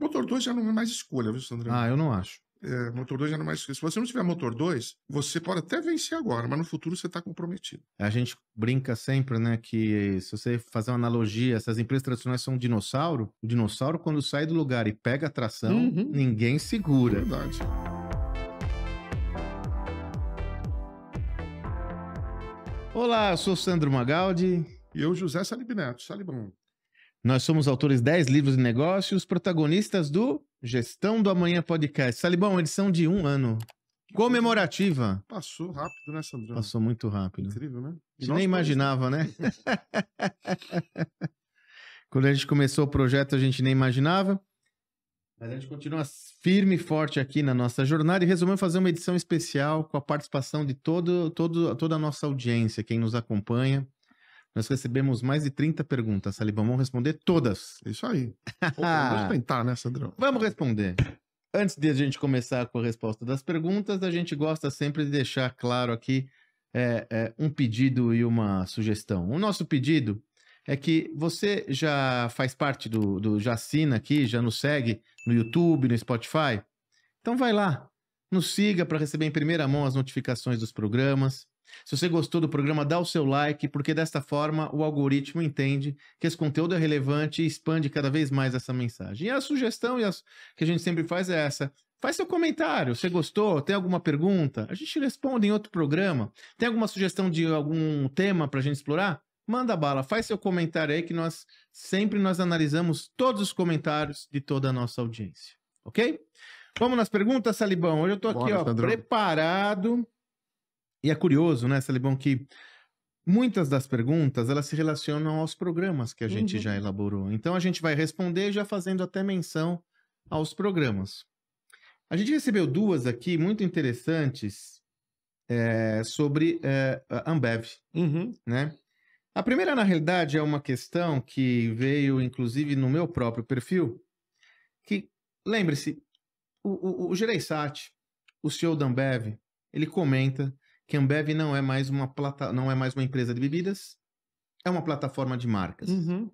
Motor 2 já não é mais escolha, viu, Sandrão? Ah, eu não acho. É, motor 2 já não é mais escolha. Se você não tiver motor 2, você pode até vencer agora, mas no futuro você está comprometido. A gente brinca sempre, né, que se você fazer uma analogia, essas empresas tradicionais são um dinossauro. O dinossauro, quando sai do lugar e pega a tração, uhum. ninguém segura. É verdade. Olá, eu sou Sandro Magaldi. E eu, José Salib Neto, Salibão. Nós somos autores de 10 livros de negócios, protagonistas do Gestão do Amanhã Podcast. Salibão, edição de um ano. Comemorativa. Passou rápido, né, Sandrão? Passou muito rápido. Incrível, né? A gente nem né? imaginava, né? Quando a gente começou o projeto, a gente nem imaginava. Mas a gente continua firme e forte aqui na nossa jornada e resolvemos fazer uma edição especial com a participação de todo, todo, toda a nossa audiência, quem nos acompanha. Nós recebemos mais de 30 perguntas, Saliba. Vamos responder todas. É isso aí. Vamos tentar, né, Sandrão? Vamos responder. Antes de a gente começar com a resposta das perguntas, a gente gosta sempre de deixar claro aqui é, é, um pedido e uma sugestão. O nosso pedido é que você já faz parte do, do já assina aqui, já nos segue no YouTube, no Spotify. Então vai lá, nos siga para receber em primeira mão as notificações dos programas. Se você gostou do programa, dá o seu like, porque desta forma o algoritmo entende que esse conteúdo é relevante e expande cada vez mais essa mensagem. E a sugestão e a... que a gente sempre faz é essa. Faz seu comentário. Você gostou? Tem alguma pergunta? A gente responde em outro programa. Tem alguma sugestão de algum tema para a gente explorar? Manda bala, faz seu comentário aí que nós sempre nós analisamos todos os comentários de toda a nossa audiência, ok? Vamos nas perguntas, Salibão. Hoje eu estou aqui, ó, preparado e é curioso, né, Celebão, que muitas das perguntas elas se relacionam aos programas que a gente uhum. já elaborou. Então a gente vai responder já fazendo até menção aos programas. A gente recebeu duas aqui muito interessantes é, sobre é, a Ambev, uhum. né? A primeira, na realidade, é uma questão que veio, inclusive, no meu próprio perfil, que, lembre-se, o, o, o Gereissati, o CEO da Ambev, ele comenta que a Ambev não é mais uma plata, não é mais uma empresa de bebidas, é uma plataforma de marcas. Uhum.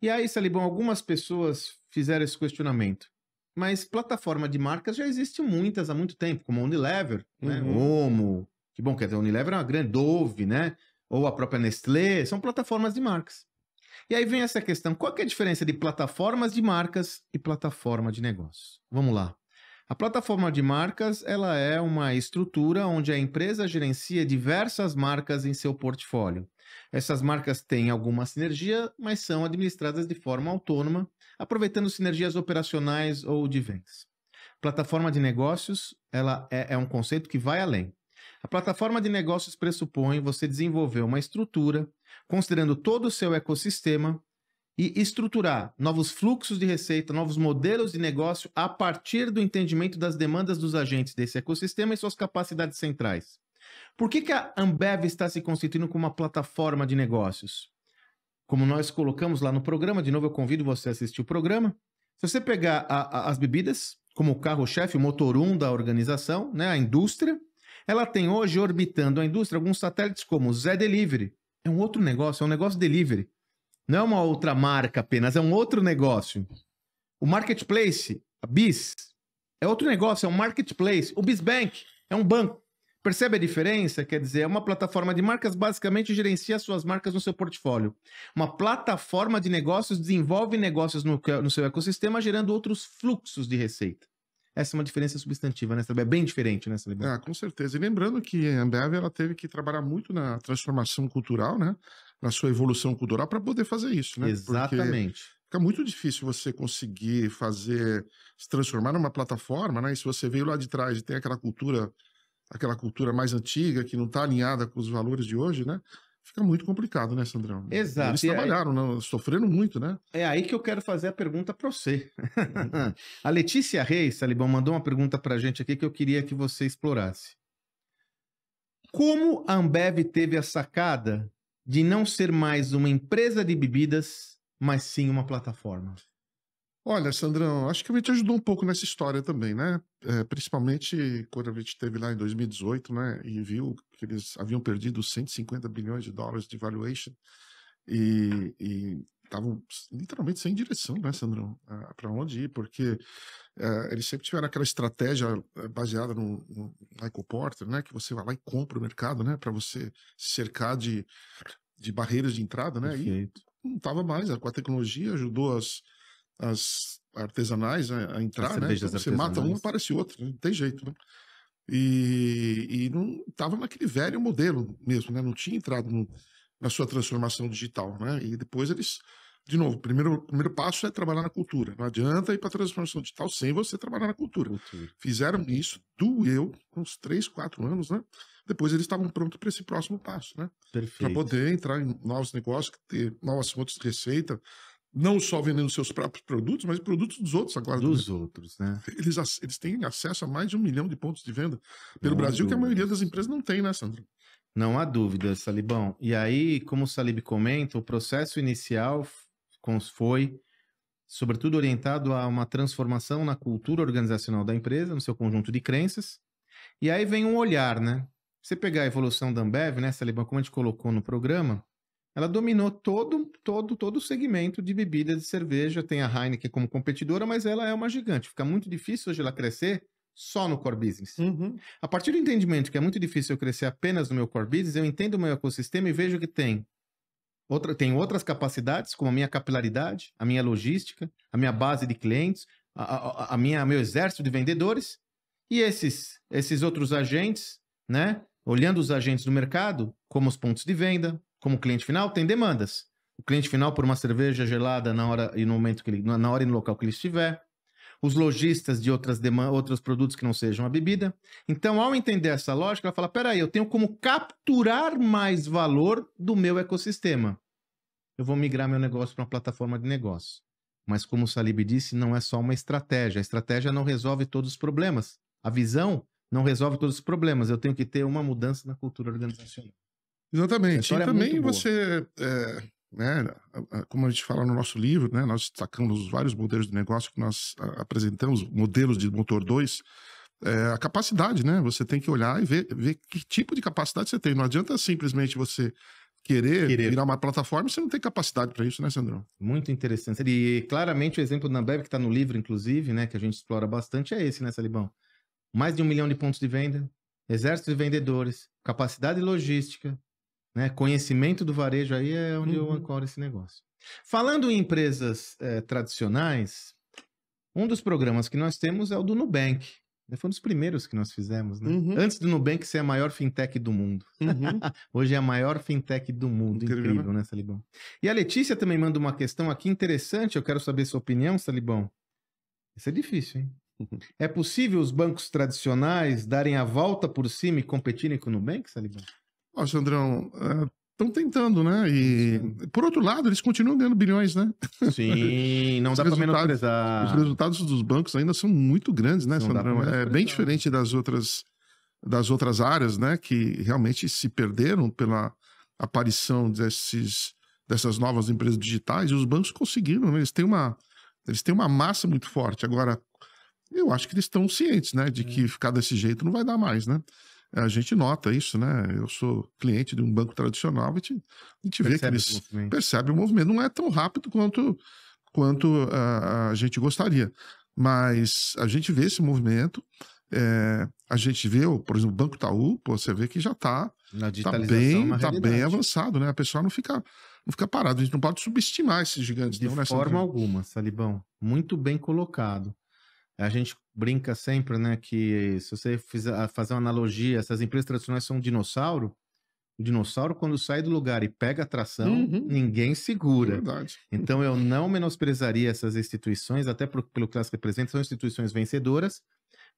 E aí, Salibão, algumas pessoas fizeram esse questionamento. Mas plataforma de marcas já existe muitas há muito tempo, como a Unilever, né? uhum. né? Omo, que bom, quer dizer, a Unilever é uma grande Dove, né? Ou a própria Nestlé, são plataformas de marcas. E aí vem essa questão: qual que é a diferença de plataformas de marcas e plataforma de negócio? Vamos lá. A plataforma de marcas ela é uma estrutura onde a empresa gerencia diversas marcas em seu portfólio. Essas marcas têm alguma sinergia, mas são administradas de forma autônoma, aproveitando sinergias operacionais ou de vendas. Plataforma de negócios ela é, é um conceito que vai além. A plataforma de negócios pressupõe você desenvolver uma estrutura, considerando todo o seu ecossistema, e estruturar novos fluxos de receita, novos modelos de negócio a partir do entendimento das demandas dos agentes desse ecossistema e suas capacidades centrais. Por que, que a Ambev está se constituindo como uma plataforma de negócios? Como nós colocamos lá no programa, de novo eu convido você a assistir o programa. Se você pegar a, a, as bebidas, como o carro-chefe, o motor 1 da organização, né, a indústria, ela tem hoje orbitando a indústria alguns satélites como o Zé Delivery. É um outro negócio, é um negócio delivery. Não é uma outra marca apenas, é um outro negócio. O marketplace, a BIS, é outro negócio, é um marketplace. O BISBank é um banco. Percebe a diferença? Quer dizer, é uma plataforma de marcas basicamente gerencia suas marcas no seu portfólio. Uma plataforma de negócios desenvolve negócios no, no seu ecossistema, gerando outros fluxos de receita. Essa é uma diferença substantiva, né, Sabe? É bem diferente, né, Ah, com certeza. E lembrando que a Ambev ela teve que trabalhar muito na transformação cultural, né? na sua evolução cultural para poder fazer isso, né? Exatamente. Porque fica muito difícil você conseguir fazer se transformar numa plataforma, né? E se você veio lá de trás e tem aquela cultura, aquela cultura mais antiga que não está alinhada com os valores de hoje, né? Fica muito complicado, né, Sandrão? Exato. Eles trabalharam, aí... né? sofrendo muito, né? É aí que eu quero fazer a pergunta para você. a Letícia Reis, Salibão, mandou uma pergunta para a gente aqui que eu queria que você explorasse. Como a Ambev teve a sacada de não ser mais uma empresa de bebidas, mas sim uma plataforma? Olha, Sandrão, acho que a gente ajudou um pouco nessa história também, né? É, principalmente quando a gente esteve lá em 2018, né? E viu que eles haviam perdido 150 bilhões de dólares de valuation. E, e estavam literalmente sem direção, né, Sandrão? Ah, Para onde ir? Porque eh, eles sempre tiveram aquela estratégia eh, baseada no, no Michael Porter, né? Que você vai lá e compra o mercado, né? Para você cercar de, de barreiras de entrada, né? Perfeito. E não estava mais. Né? Com a tecnologia ajudou as, as artesanais né, a, a entrar, né? Então você mata um, aparece outro. Né? Não tem jeito, né? E, e não estava naquele velho modelo mesmo, né? Não tinha entrado no na sua transformação digital, né? E depois eles, de novo, primeiro primeiro passo é trabalhar na cultura. Não adianta ir para a transformação digital sem você trabalhar na cultura. cultura. Fizeram isso, doeu, uns 3, 4 anos, né? Depois eles estavam prontos para esse próximo passo, né? Para poder entrar em novos negócios, ter novas fontes de receita, não só vendendo seus próprios produtos, mas produtos dos outros agora. Dos também. outros, né? Eles, eles têm acesso a mais de um milhão de pontos de venda pelo não Brasil, que a maioria das empresas não tem, né, Sandro? Não há dúvida, Salibão. E aí, como o Salib comenta, o processo inicial foi, sobretudo, orientado a uma transformação na cultura organizacional da empresa, no seu conjunto de crenças. E aí vem um olhar, né? Você pegar a evolução da Ambev, né, Salibão, como a gente colocou no programa, ela dominou todo, todo, todo o segmento de bebida de cerveja. Tem a Heineken como competidora, mas ela é uma gigante. Fica muito difícil hoje ela crescer só no core business. Uhum. A partir do entendimento que é muito difícil eu crescer apenas no meu core business, eu entendo o meu ecossistema e vejo que tem outra, tem outras capacidades, como a minha capilaridade, a minha logística, a minha base de clientes, a, a, a minha meu exército de vendedores e esses esses outros agentes, né? Olhando os agentes do mercado, como os pontos de venda, como o cliente final, tem demandas. O cliente final por uma cerveja gelada na hora e no momento que ele, na hora e no local que ele estiver os lojistas de outras outros produtos que não sejam a bebida. Então, ao entender essa lógica, ela fala: peraí, eu tenho como capturar mais valor do meu ecossistema. Eu vou migrar meu negócio para uma plataforma de negócio. Mas, como o Salib disse, não é só uma estratégia. A estratégia não resolve todos os problemas. A visão não resolve todos os problemas. Eu tenho que ter uma mudança na cultura organizacional. Exatamente. E é também é você. É né, como a gente fala no nosso livro, né, nós destacamos vários modelos de negócio que nós apresentamos, modelos de motor 2, é, a capacidade, né? Você tem que olhar e ver, ver que tipo de capacidade você tem. Não adianta simplesmente você querer, querer. virar uma plataforma se não tem capacidade para isso, né, Sandrão? Muito interessante. E claramente o exemplo da Ambev, que está no livro, inclusive, né, que a gente explora bastante, é esse, né, Salibão? Mais de um milhão de pontos de venda, exército de vendedores, capacidade logística, né? Conhecimento do varejo aí é onde uhum. eu ancoro esse negócio. Falando em empresas é, tradicionais, um dos programas que nós temos é o do Nubank. Né? Foi um dos primeiros que nós fizemos, né? Uhum. Antes do Nubank ser a maior fintech do mundo. Uhum. Hoje é a maior fintech do mundo. Incrível, né? Incrível né, Salibão? E a Letícia também manda uma questão aqui interessante. Eu quero saber sua opinião, Salibão. Isso é difícil, hein? É possível os bancos tradicionais darem a volta por cima e competirem com o Nubank, Salibão? Ó, Sandrão, estão eh, tentando, né? E por outro lado, eles continuam ganhando bilhões, né? Sim, não dá para menosprezar. Os resultados dos bancos ainda são muito grandes, né, não Sandrão? É bem diferente das outras das outras áreas, né, que realmente se perderam pela aparição desses dessas novas empresas digitais, e os bancos conseguiram, né? eles têm uma eles têm uma massa muito forte. Agora, eu acho que eles estão cientes, né, de que hum. ficar desse jeito não vai dar mais, né? É, a gente nota isso, né? Eu sou cliente de um banco tradicional, a gente, a gente vê que eles o percebem o movimento. Não é tão rápido quanto, quanto a, a gente gostaria, mas a gente vê esse movimento. É, a gente vê, por exemplo, o Banco Itaú, pô, você vê que já está tá, é tá bem, tá bem avançado, né? A pessoa não fica, não fica parada. A gente não pode subestimar esses gigantes. De não, né, forma nessa... alguma, Salibão. Muito bem colocado. A gente brinca sempre, né, que se você fizer, ah, fazer uma analogia, essas empresas tradicionais são um dinossauro. O dinossauro, quando sai do lugar e pega a tração, uhum. ninguém segura. Verdade. Então, eu não menosprezaria essas instituições, até por, pelo que elas representam, são instituições vencedoras,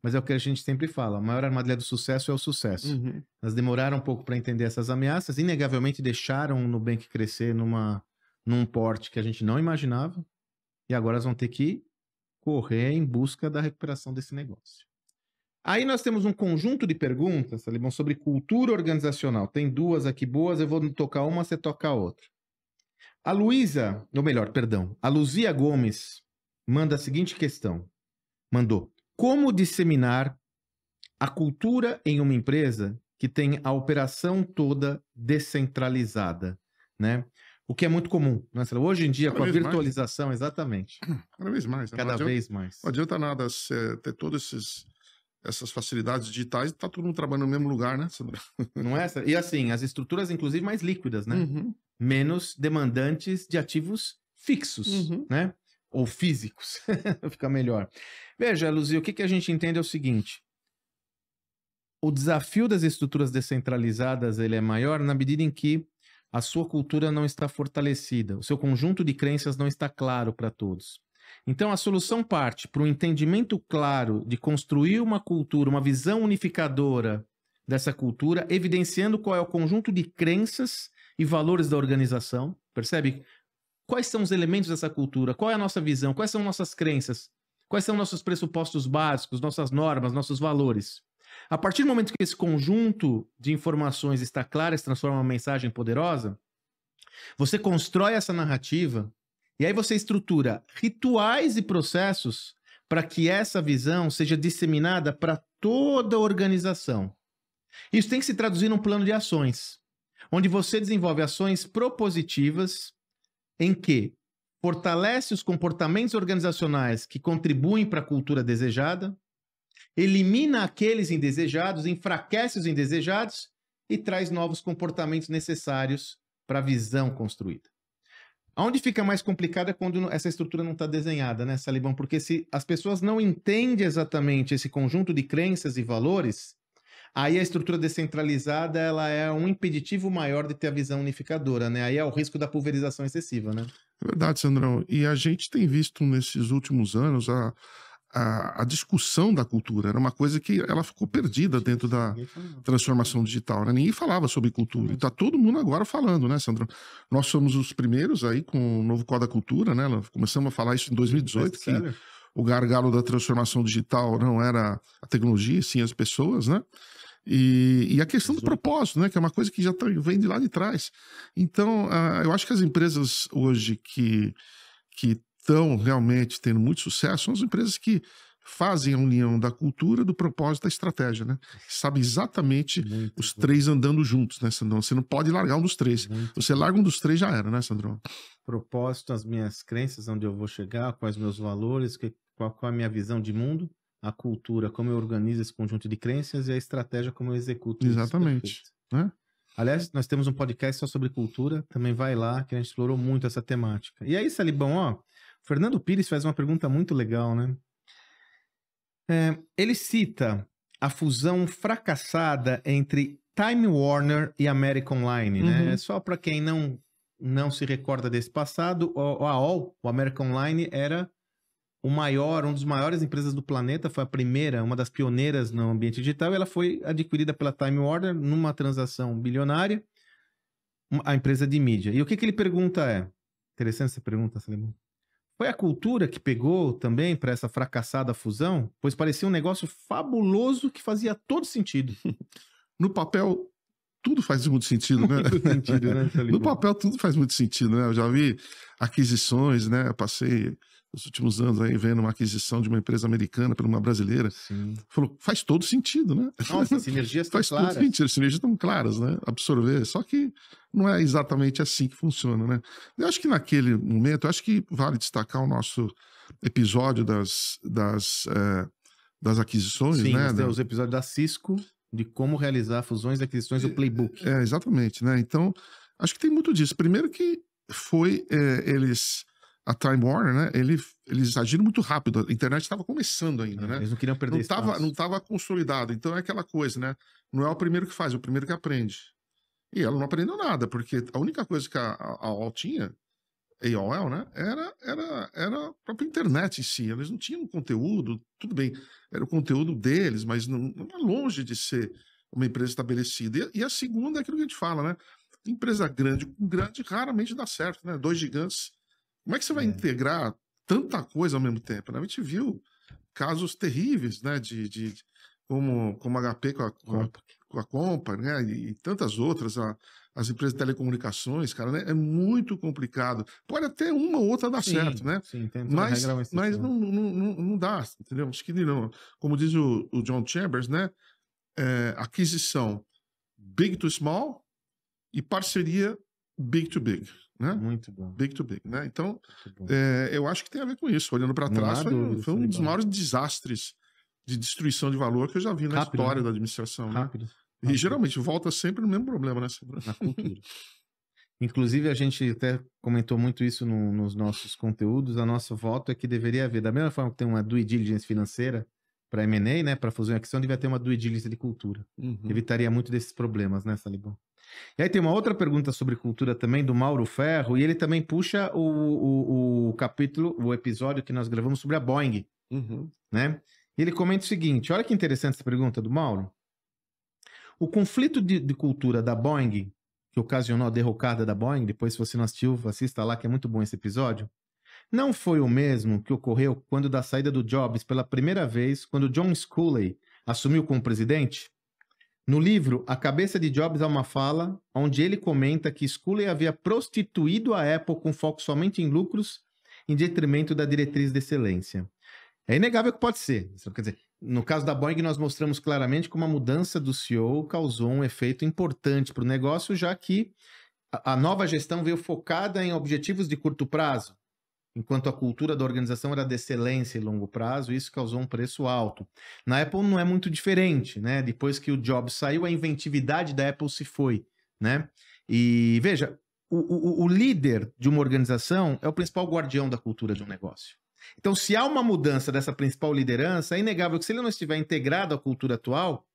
mas é o que a gente sempre fala: a maior armadilha do sucesso é o sucesso. Uhum. Elas demoraram um pouco para entender essas ameaças, inegavelmente deixaram o Nubank crescer numa, num porte que a gente não imaginava, e agora elas vão ter que correr em busca da recuperação desse negócio. Aí nós temos um conjunto de perguntas, Salimão, sobre cultura organizacional. Tem duas aqui boas, eu vou tocar uma, você toca a outra. A Luísa, ou melhor, perdão, a Luzia Gomes manda a seguinte questão. Mandou: Como disseminar a cultura em uma empresa que tem a operação toda descentralizada, né? O que é muito comum, né? Hoje em dia, Cada com a né? virtualização, mais. exatamente. Cada vez mais. Né? Cada adianta, vez mais. Não adianta nada ter todas essas facilidades digitais, tá todo mundo trabalhando no mesmo lugar, né? Não é? E assim, as estruturas, inclusive, mais líquidas, né? Uhum. Menos demandantes de ativos fixos, uhum. né? Ou físicos. Fica melhor. Veja, Luzia, o que, que a gente entende é o seguinte o desafio das estruturas descentralizadas ele é maior na medida em que a sua cultura não está fortalecida, o seu conjunto de crenças não está claro para todos. Então, a solução parte para um entendimento claro de construir uma cultura, uma visão unificadora dessa cultura, evidenciando qual é o conjunto de crenças e valores da organização. Percebe? Quais são os elementos dessa cultura? Qual é a nossa visão? Quais são nossas crenças? Quais são nossos pressupostos básicos, nossas normas, nossos valores? A partir do momento que esse conjunto de informações está claro, se transforma em uma mensagem poderosa, você constrói essa narrativa e aí você estrutura rituais e processos para que essa visão seja disseminada para toda a organização. Isso tem que se traduzir num plano de ações, onde você desenvolve ações propositivas em que fortalece os comportamentos organizacionais que contribuem para a cultura desejada, elimina aqueles indesejados, enfraquece os indesejados e traz novos comportamentos necessários para a visão construída. Onde fica mais complicado é quando essa estrutura não está desenhada, né, Salibão? Porque se as pessoas não entendem exatamente esse conjunto de crenças e valores, aí a estrutura descentralizada ela é um impeditivo maior de ter a visão unificadora, né? Aí é o risco da pulverização excessiva, né? É verdade, Sandrão. E a gente tem visto nesses últimos anos a, a, a, discussão da cultura. Era uma coisa que ela ficou perdida dentro da transformação digital. Né? Ninguém falava sobre cultura. está todo mundo agora falando, né, Sandro? Nós somos os primeiros aí com o novo Código da Cultura, né? Começamos a falar isso em 2018, que o gargalo da transformação digital não era a tecnologia, sim as pessoas, né? E, e, a questão do propósito, né? Que é uma coisa que já tá, vem de lá de trás. Então, uh, eu acho que as empresas hoje que, que estão realmente tendo muito sucesso são as empresas que fazem a união da cultura, do propósito, da estratégia, né? Sabe exatamente muito os bom. três andando juntos, né, Sandrão? Você não pode largar um dos três. Muito Você larga um dos três, já era, né, Sandrão? Propósito, as minhas crenças, onde eu vou chegar, quais meus valores, qual, qual a minha visão de mundo, a cultura, como eu organizo esse conjunto de crenças e a estratégia, como eu executo Exatamente, isso. Exatamente. Né? Aliás, nós temos um podcast só sobre cultura, também vai lá, que a gente explorou muito essa temática. E aí, é Salibão, ó, Fernando Pires faz uma pergunta muito legal, né? É, ele cita a fusão fracassada entre Time Warner e American Online, né? uhum. né? Só para quem não não se recorda desse passado, a AOL, o American Online, era o maior, um dos maiores empresas do planeta, foi a primeira, uma das pioneiras no ambiente digital, ela foi adquirida pela Time Warner numa transação bilionária, a empresa de mídia. E o que, que ele pergunta é, interessante essa pergunta, Salimão. Foi a cultura que pegou também para essa fracassada fusão, pois parecia um negócio fabuloso que fazia todo sentido. No papel, tudo faz muito sentido, né? Muito sentido, né no papel, tudo faz muito sentido, né? Eu já vi aquisições, né? Eu passei nos últimos anos aí vendo uma aquisição de uma empresa americana por uma brasileira. Sim. Falou, faz todo sentido, né? Nossa, as sinergias estão faz claras. Faz todo sentido, as sinergias estão claras, né? Absorver. Só que não é exatamente assim que funciona, né? Eu acho que naquele momento, acho que vale destacar o nosso episódio das, das, é, das aquisições, Sim, né? Sim, os episódios da Cisco, de como realizar fusões e aquisições, o playbook. É, exatamente, né? Então, acho que tem muito disso. Primeiro que foi é, eles a Time Warner, né? Ele, eles agiram muito rápido. A internet estava começando ainda, é, né? Eles não queriam perder não espaço. não estava consolidado. Então é aquela coisa, né? Não é o primeiro que faz, é o primeiro que aprende. E ela não aprendeu nada, porque a única coisa que a, a, a tinha, AOL, né? Era, era, era a própria internet em si. Eles não tinham conteúdo, tudo bem. Era o conteúdo deles, mas não, não é longe de ser uma empresa estabelecida. E, e a segunda é aquilo que a gente fala, né? Empresa grande com grande raramente dá certo, né? Dois gigantes como é que você vai é. integrar tanta coisa ao mesmo tempo? Né? A gente viu casos terríveis, né? De, de, de como, como a HP com a, com a, com a Compa, né? E, e tantas outras, a, as empresas de telecomunicações, cara, né? é muito complicado. Pode até uma ou outra dar sim, certo, né? Sim, mas regra, mas, mas não, não, não, não dá, entendeu? Acho que não. Como diz o, o John Chambers, né? É, aquisição big to small e parceria big to big. Né? Muito bom. Big to big, né? Então, é, eu acho que tem a ver com isso. Olhando para trás, foi, dúvida, foi, um dos maiores desastres de destruição de valor que eu já vi na Rápido, né? história né? da administração. Rápido. Né? Rápido. E geralmente volta sempre no mesmo problema, né? Na cultura. Inclusive, a gente até comentou muito isso no, nos nossos conteúdos. A nosso voto é que deveria haver, da mesma forma que tem uma due diligence financeira para M&A, né, para fusão é e aquisição, deveria ter uma due diligence de cultura. Uhum. Evitaria muito desses problemas, né, Salibão? E aí tem uma outra pergunta sobre cultura também do Mauro Ferro, e ele também puxa o, o, o capítulo, o episódio que nós gravamos sobre a Boeing. Uhum. Né? E ele comenta o seguinte: olha que interessante essa pergunta do Mauro. O conflito de, de cultura da Boeing, que ocasionou a derrocada da Boeing, depois, se você não assistiu, assista lá, que é muito bom esse episódio não foi o mesmo que ocorreu quando da saída do Jobs pela primeira vez, quando John Sculley assumiu como presidente? No livro, a cabeça de Jobs há é uma fala onde ele comenta que Scully havia prostituído a Apple com foco somente em lucros em detrimento da diretriz de excelência. É inegável que pode ser. Quer dizer, no caso da Boeing, nós mostramos claramente como a mudança do CEO causou um efeito importante para o negócio, já que a nova gestão veio focada em objetivos de curto prazo, enquanto a cultura da organização era de excelência e longo prazo, isso causou um preço alto. Na Apple não é muito diferente, né? Depois que o Jobs saiu, a inventividade da Apple se foi, né? E veja, o, o, o líder de uma organização é o principal guardião da cultura de um negócio. Então, se há uma mudança dessa principal liderança, é inegável que se ele não estiver integrado à cultura atual,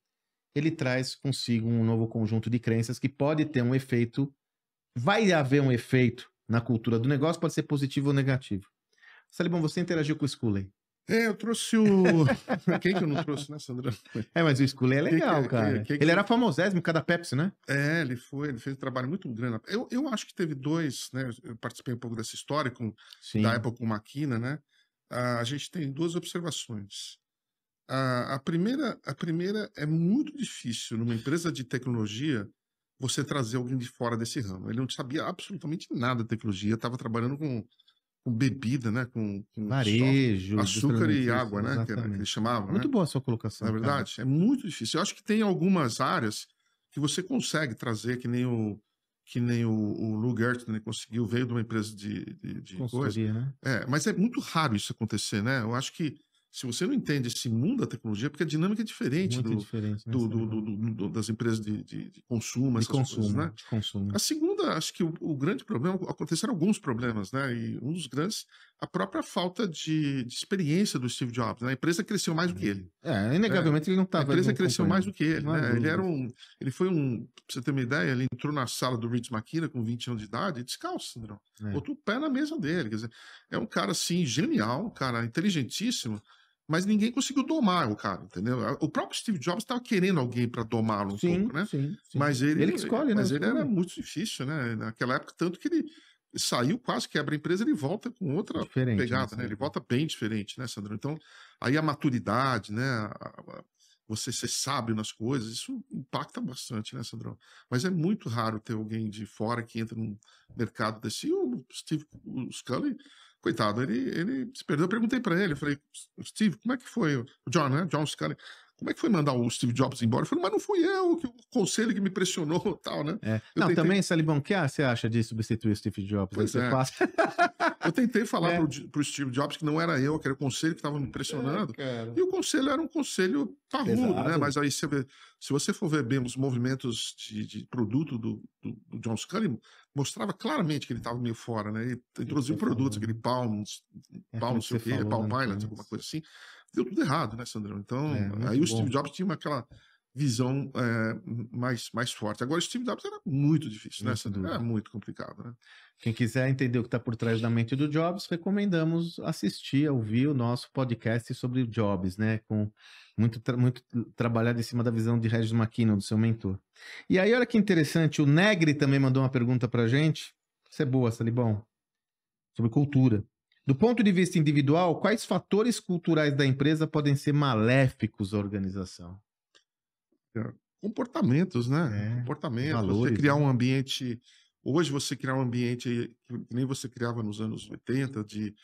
ele traz consigo um novo conjunto de crenças que pode ter um efeito, vai haver um efeito na cultura do negócio pode ser positivo ou negativo. Salibão, você interagiu com o Scully? É, eu trouxe o. Quem que eu não trouxe, né, Sandra? É, mas o Scully é legal, que é, cara. Que, ele é? era famosésimo, cada Pepsi, né? É, ele foi, ele fez um trabalho muito grande. Eu, eu acho que teve dois, né? Eu participei um pouco dessa história com, da época com Maquina, né? Ah, a gente tem duas observações. Ah, a, primeira, a primeira é muito difícil numa empresa de tecnologia você trazer alguém de fora desse ramo. Ele não sabia absolutamente nada de tecnologia, estava trabalhando com, com, bebida, né? Com, com açúcar e água, né? Que, era, que ele chamava. Né? Muito né? boa a sua colocação. Na verdade, cara. é muito difícil. Eu acho que tem algumas áreas que você consegue trazer, que nem o que nem o, o Lou Gertner né, conseguiu, veio de uma empresa de, de, de coisa. Né? É, mas é muito raro isso acontecer, né? Eu acho que se você não entende esse mundo da tecnologia, porque a dinâmica é diferente, do, diferente né, do, do, das empresas de, de, de consumo, de consumo, coisas, né? de consumo, A segunda, acho que o, o, grande problema, aconteceram alguns problemas, né? E um dos grandes, a própria falta de, de experiência do Steve Jobs. Né? A empresa cresceu mais do que ele. É, é inegavelmente é, ele não estava. É, a empresa cresceu mais do que ele, né? Ele era um. Ele foi um. Pra você ter uma ideia, ele entrou na sala do Richard Maquina com 20 anos de idade, descalço, Sandrão. É. Botou o pé na mesa dele. Quer dizer, é um cara assim, genial, um cara inteligentíssimo mas ninguém conseguiu domar o cara, entendeu? O próprio Steve Jobs estava querendo alguém para domá-lo um sim, pouco, né? Sim, sim. Mas ele, ele escolhe, mas né? ele era muito difícil, né? Naquela época, tanto que ele saiu quase quebra a empresa, ele volta com outra diferente, né, pegada, né? Ele volta bem diferente, né, Sandro? Então, aí a maturidade, né? A, a, você ser sábio nas coisas, isso impacta bastante, né, Sandrão? Mas é muito raro ter alguém de fora que entra num mercado desse. E o Steve o Scully coitado, ele, ele se perdeu. Eu perguntei para ele, falei, Steve, como é que foi? O John, né? John Scully como é que foi mandar o Steve Jobs embora? Eu falei, mas não fui eu, que o conselho que me pressionou tal, né? É. Não, tentei... também, Salibão, o que você acha de substituir o Steve Jobs? Pois é. eu tentei falar é. pro, pro Steve Jobs que não era eu, que era o conselho que estava me é, pressionando. É, e o conselho era um conselho parrudo, né? Mas aí você vê, se você for ver bem os movimentos de, de produto do, do, do, John Scully, mostrava claramente que ele estava meio fora, né? Ele introduziu produtos, falou. Né? aquele Palm, Palm, é, não sei o quê, Palm né? Pilot, alguma coisa assim deu tudo errado, né, Sandrão? Então, é, aí o Steve Jobs tinha aquela visão é, mais, mais forte. Agora, o Steve Jobs era muito difícil, né, Sandrão? Era é muito complicado, né? Quem quiser entender o que está por trás da mente do Jobs, recomendamos assistir, ouvir o nosso podcast sobre Jobs, né? Com muito, tra muito trabalhado em cima da visão de Regis McKinnon, do seu mentor. E aí, olha que interessante, o Negri também mandou uma pergunta a gente. Isso é boa, Salibão. Sobre cultura. Do ponto de vista individual, quais fatores culturais da empresa podem ser maléficos à organização? É, comportamentos, né? É, Comportamentos. Valores, você criar né? um ambiente. Hoje, você criar um ambiente que nem você criava nos anos 80, de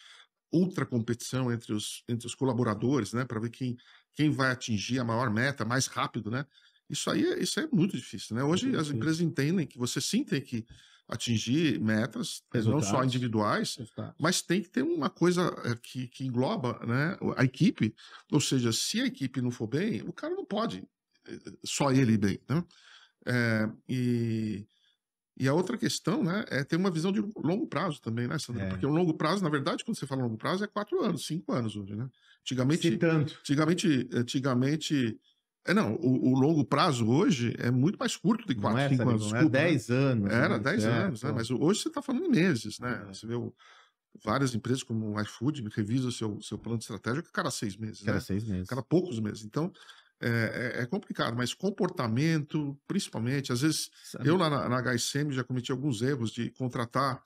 ultra competição entre os, entre os colaboradores, né? Para ver quem, quem vai atingir a maior meta mais rápido, né? Isso aí é, isso é muito difícil, né? É hoje, é as empresas entendem que você sim tem que atingir metas, Resultados. Né, não só individuais, Resultados. mas tem que ter uma coisa eh, que, que engloba né, a equipe. Ou seja, se a equipe não for bem, o cara não pode eh, eh, só ele ir bem. Né? É, e, e a outra questão né, é ter uma visão de longo prazo também, né, Sandra? É. Porque o longo prazo, na verdade, quando você fala longo prazo, é quatro anos, cinco anos hoje, né? Antigamente, antigamente, antigamente é, não, o, o, longo prazo hoje é muito mais curto do 4, 5 é, é, né? né? é, anos. Desculpa, não é 10 né? anos. Era 10 anos, né? mas hoje você está falando em meses, né? É. Você vê várias empresas como o iFood revisam seu, seu plano estratégico a cada seis meses. Cada né? seis meses. Cada poucos meses. Então, é, é, é complicado, mas comportamento, principalmente, às vezes, Sabe? eu lá na, na HSM já cometi alguns erros de contratar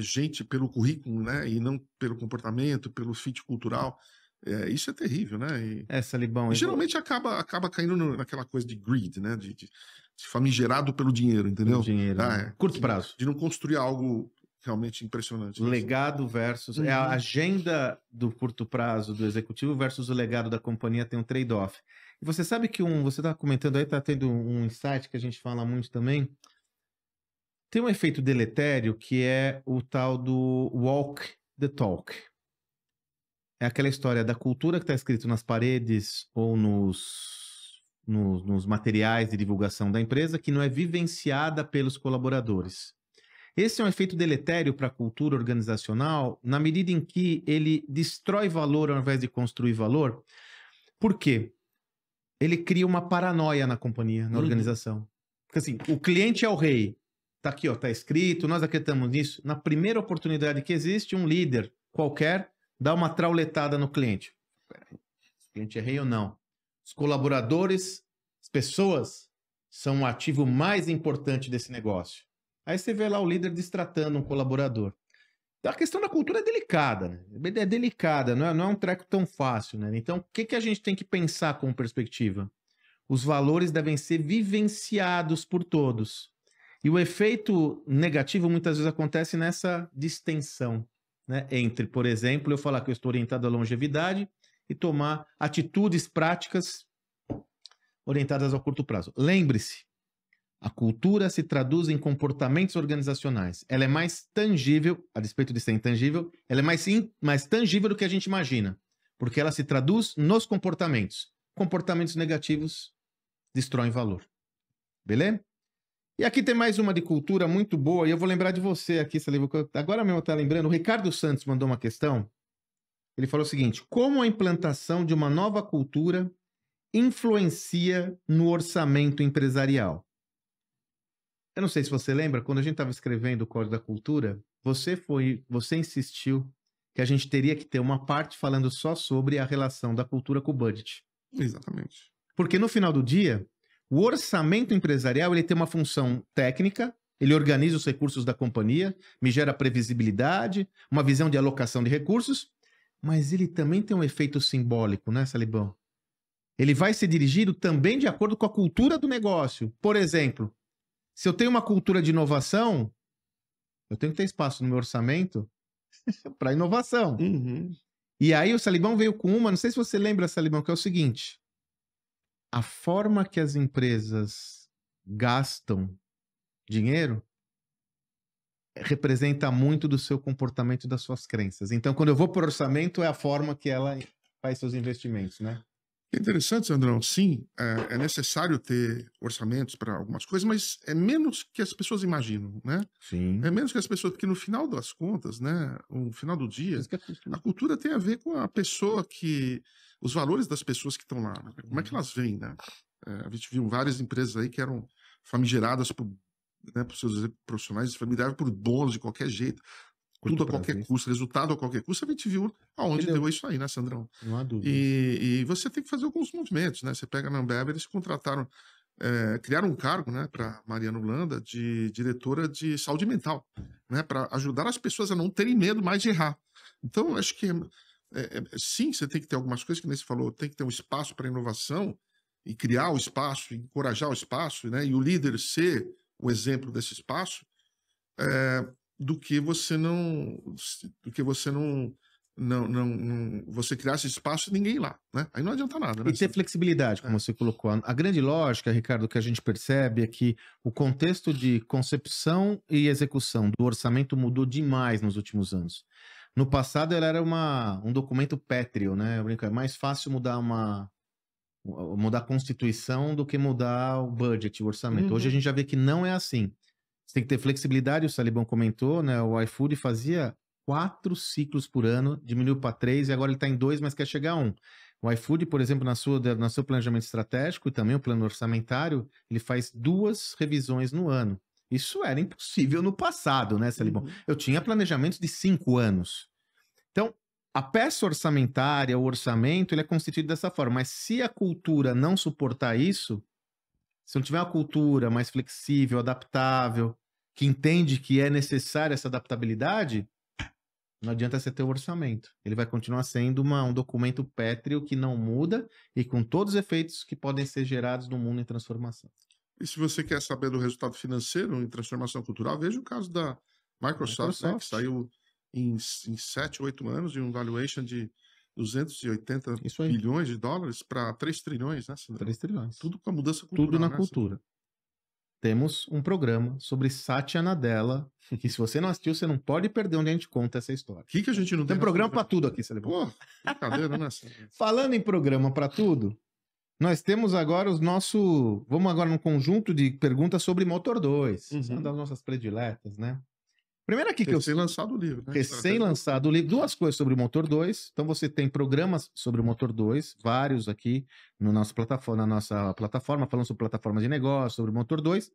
gente pelo currículo, né? E não pelo comportamento, pelo fit cultural. É, isso é terrível, né? E, é, Salibão. E geralmente acaba, acaba caindo no, naquela coisa de greed, né? De, de, de famigerado pelo dinheiro, entendeu? Pelo dinheiro. Ah, né? é, Curto de, prazo. De não construir algo realmente impressionante. É legado isso. versus. Uhum. É a uhum. agenda do curto prazo do executivo versus o legado da companhia tem um trade-off. E você sabe que um. Você está comentando aí, está tendo um insight que a gente fala muito também. Tem um efeito deletério que é o tal do walk the talk é aquela história da cultura que está escrito nas paredes ou nos, nos, nos materiais de divulgação da empresa que não é vivenciada pelos colaboradores. Esse é um efeito deletério para a cultura organizacional na medida em que ele destrói valor ao invés de construir valor. Por quê? Ele cria uma paranoia na companhia, na hum. organização. Porque assim, o cliente é o rei. Tá aqui, ó, tá escrito, nós acreditamos nisso. Na primeira oportunidade que existe, um líder qualquer dá uma trauletada no cliente. Se o cliente é rei ou não. Os colaboradores, as pessoas, são o ativo mais importante desse negócio. Aí você vê lá o líder destratando um colaborador. Então, a questão da cultura é delicada, né? É delicada, não é, não é um treco tão fácil, né? Então, o que, que a gente tem que pensar como perspectiva? Os valores devem ser vivenciados por todos. E o efeito negativo muitas vezes acontece nessa distensão né, entre, por exemplo, eu falar que eu estou orientado à longevidade e tomar atitudes práticas orientadas ao curto prazo. Lembre-se, a cultura se traduz em comportamentos organizacionais. Ela é mais tangível, a despeito de ser intangível, ela é mais, mais tangível do que a gente imagina, porque ela se traduz nos comportamentos. Comportamentos negativos destroem valor. Beleza? E aqui tem mais uma de cultura muito boa, e eu vou lembrar de você aqui, Saliva. Agora mesmo está lembrando, o Ricardo Santos mandou uma questão. Ele falou o seguinte: como a implantação de uma nova cultura influencia no orçamento empresarial? Eu não sei se você lembra, quando a gente estava escrevendo o Código da Cultura, você foi, você insistiu que a gente teria que ter uma parte falando só sobre a relação da cultura com o budget. Exatamente. Porque no final do dia, o orçamento empresarial ele tem uma função técnica, ele organiza os recursos da companhia, me gera previsibilidade, uma visão de alocação de recursos, mas ele também tem um efeito simbólico, né, Salibão? Ele vai ser dirigido também de acordo com a cultura do negócio. Por exemplo, se eu tenho uma cultura de inovação, eu tenho que ter espaço no meu orçamento para inovação. Uhum. E aí o Salibão veio com uma, não sei se você lembra, Salibão, que é o seguinte: a forma que as empresas gastam dinheiro representa muito do seu comportamento e das suas crenças. Então, quando eu vou para orçamento, é a forma que ela faz seus investimentos, né? É interessante, Sandrão. Sim, é, é necessário ter orçamentos para algumas coisas, mas é menos que as pessoas imaginam, né? Sim. É menos que as pessoas, porque no final das contas, né, no final do dia, é né? a cultura tem a ver com a pessoa que, os valores das pessoas que estão lá, né? como é que uhum. elas vêm, né? É, a gente viu várias empresas aí que eram famigeradas por né, por seus profissionais, familiares, por bônus de qualquer jeito. Curto tudo a qualquer é isso. custo, resultado a qualquer custo, a gente viu aonde Entendeu? deu isso aí, né, Sandrão? Não há dúvida. E, e, você tem que fazer alguns movimentos, né? Você pega na Ambev, eles contrataram, é, criaram um cargo, né, para Mariana Holanda, de diretora de saúde mental, né, para ajudar as pessoas a não terem medo mais de errar. Então, acho que, é, é, sim, você tem que ter algumas coisas que nem você falou, tem que ter um espaço para inovação e criar o espaço, encorajar o espaço, né, e o líder ser o exemplo desse espaço. É, do que você não do que você não não, não, não você criasse espaço e ninguém lá, né? Aí não adianta nada, né? E ter flexibilidade, como é. você colocou. A grande lógica, Ricardo, que a gente percebe é que o contexto de concepção e execução do orçamento mudou demais nos últimos anos. No passado ela era uma, um documento pétreo, né? Eu brinco, é mais fácil mudar uma mudar a constituição do que mudar o budget, o orçamento. Uhum. Hoje a uhum. gente já vê que não é assim. Você tem que ter flexibilidade, o Salibão comentou, né? O iFood fazia quatro ciclos por ano, diminuiu para três e agora ele está em dois, mas quer chegar a um. O iFood, por exemplo, na sua, no seu planejamento estratégico e também o plano orçamentário, ele faz duas revisões no ano. Isso era impossível no passado, né, Salibão? Uhum. Eu tinha planejamentos de cinco anos. Então, a peça orçamentária, o orçamento, ele é constituído dessa forma. Mas se a cultura não suportar isso, se não tiver uma cultura mais flexível, adaptável, que entende que é necessária essa adaptabilidade, não adianta você ter o orçamento. Ele vai continuar sendo uma, um documento pétreo que não muda e com todos os efeitos que podem ser gerados no mundo em transformação. E se você quer saber do resultado financeiro em transformação cultural, veja o caso da Microsoft, Microsoft. Né, que saiu em, em 7, 8 anos de um valuation de 280 bilhões de dólares para 3 trilhões, né? Senhor? 3 trilhões. Tudo com a mudança cultural. Tudo na né, cultura. Senhor? Temos um programa sobre Satya Nadella, que se você não assistiu, você não pode perder onde a gente conta essa história. O que, que a gente não tem? Tem programa para tudo aqui, Celebrão. Pô, brincadeira, né? Falando em programa para tudo, nós temos agora o nosso... Vamos agora num conjunto de perguntas sobre Motor 2. Uhum. Uma das nossas prediletas, né? Primeiro aqui que eu... Recém-lançado o livro. Né? Recém-lançado o livro. Duas coisas sobre o Motor 2. Então você tem programas sobre o Motor 2, vários aqui no nosso plataforma, na nossa plataforma, falando sobre plataformas de negócio, sobre o Motor 2.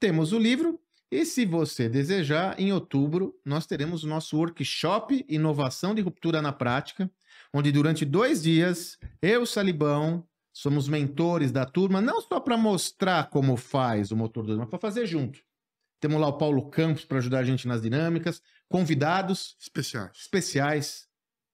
Temos o livro. E se você desejar, em outubro nós teremos o nosso workshop Inovação de Ruptura na Prática, onde durante dois dias, eu, Salibão, somos mentores da turma, não só para mostrar como faz o Motor 2, mas para fazer junto. Temos lá o Paulo Campos para ajudar a gente nas dinâmicas. Convidados especiais. especiais.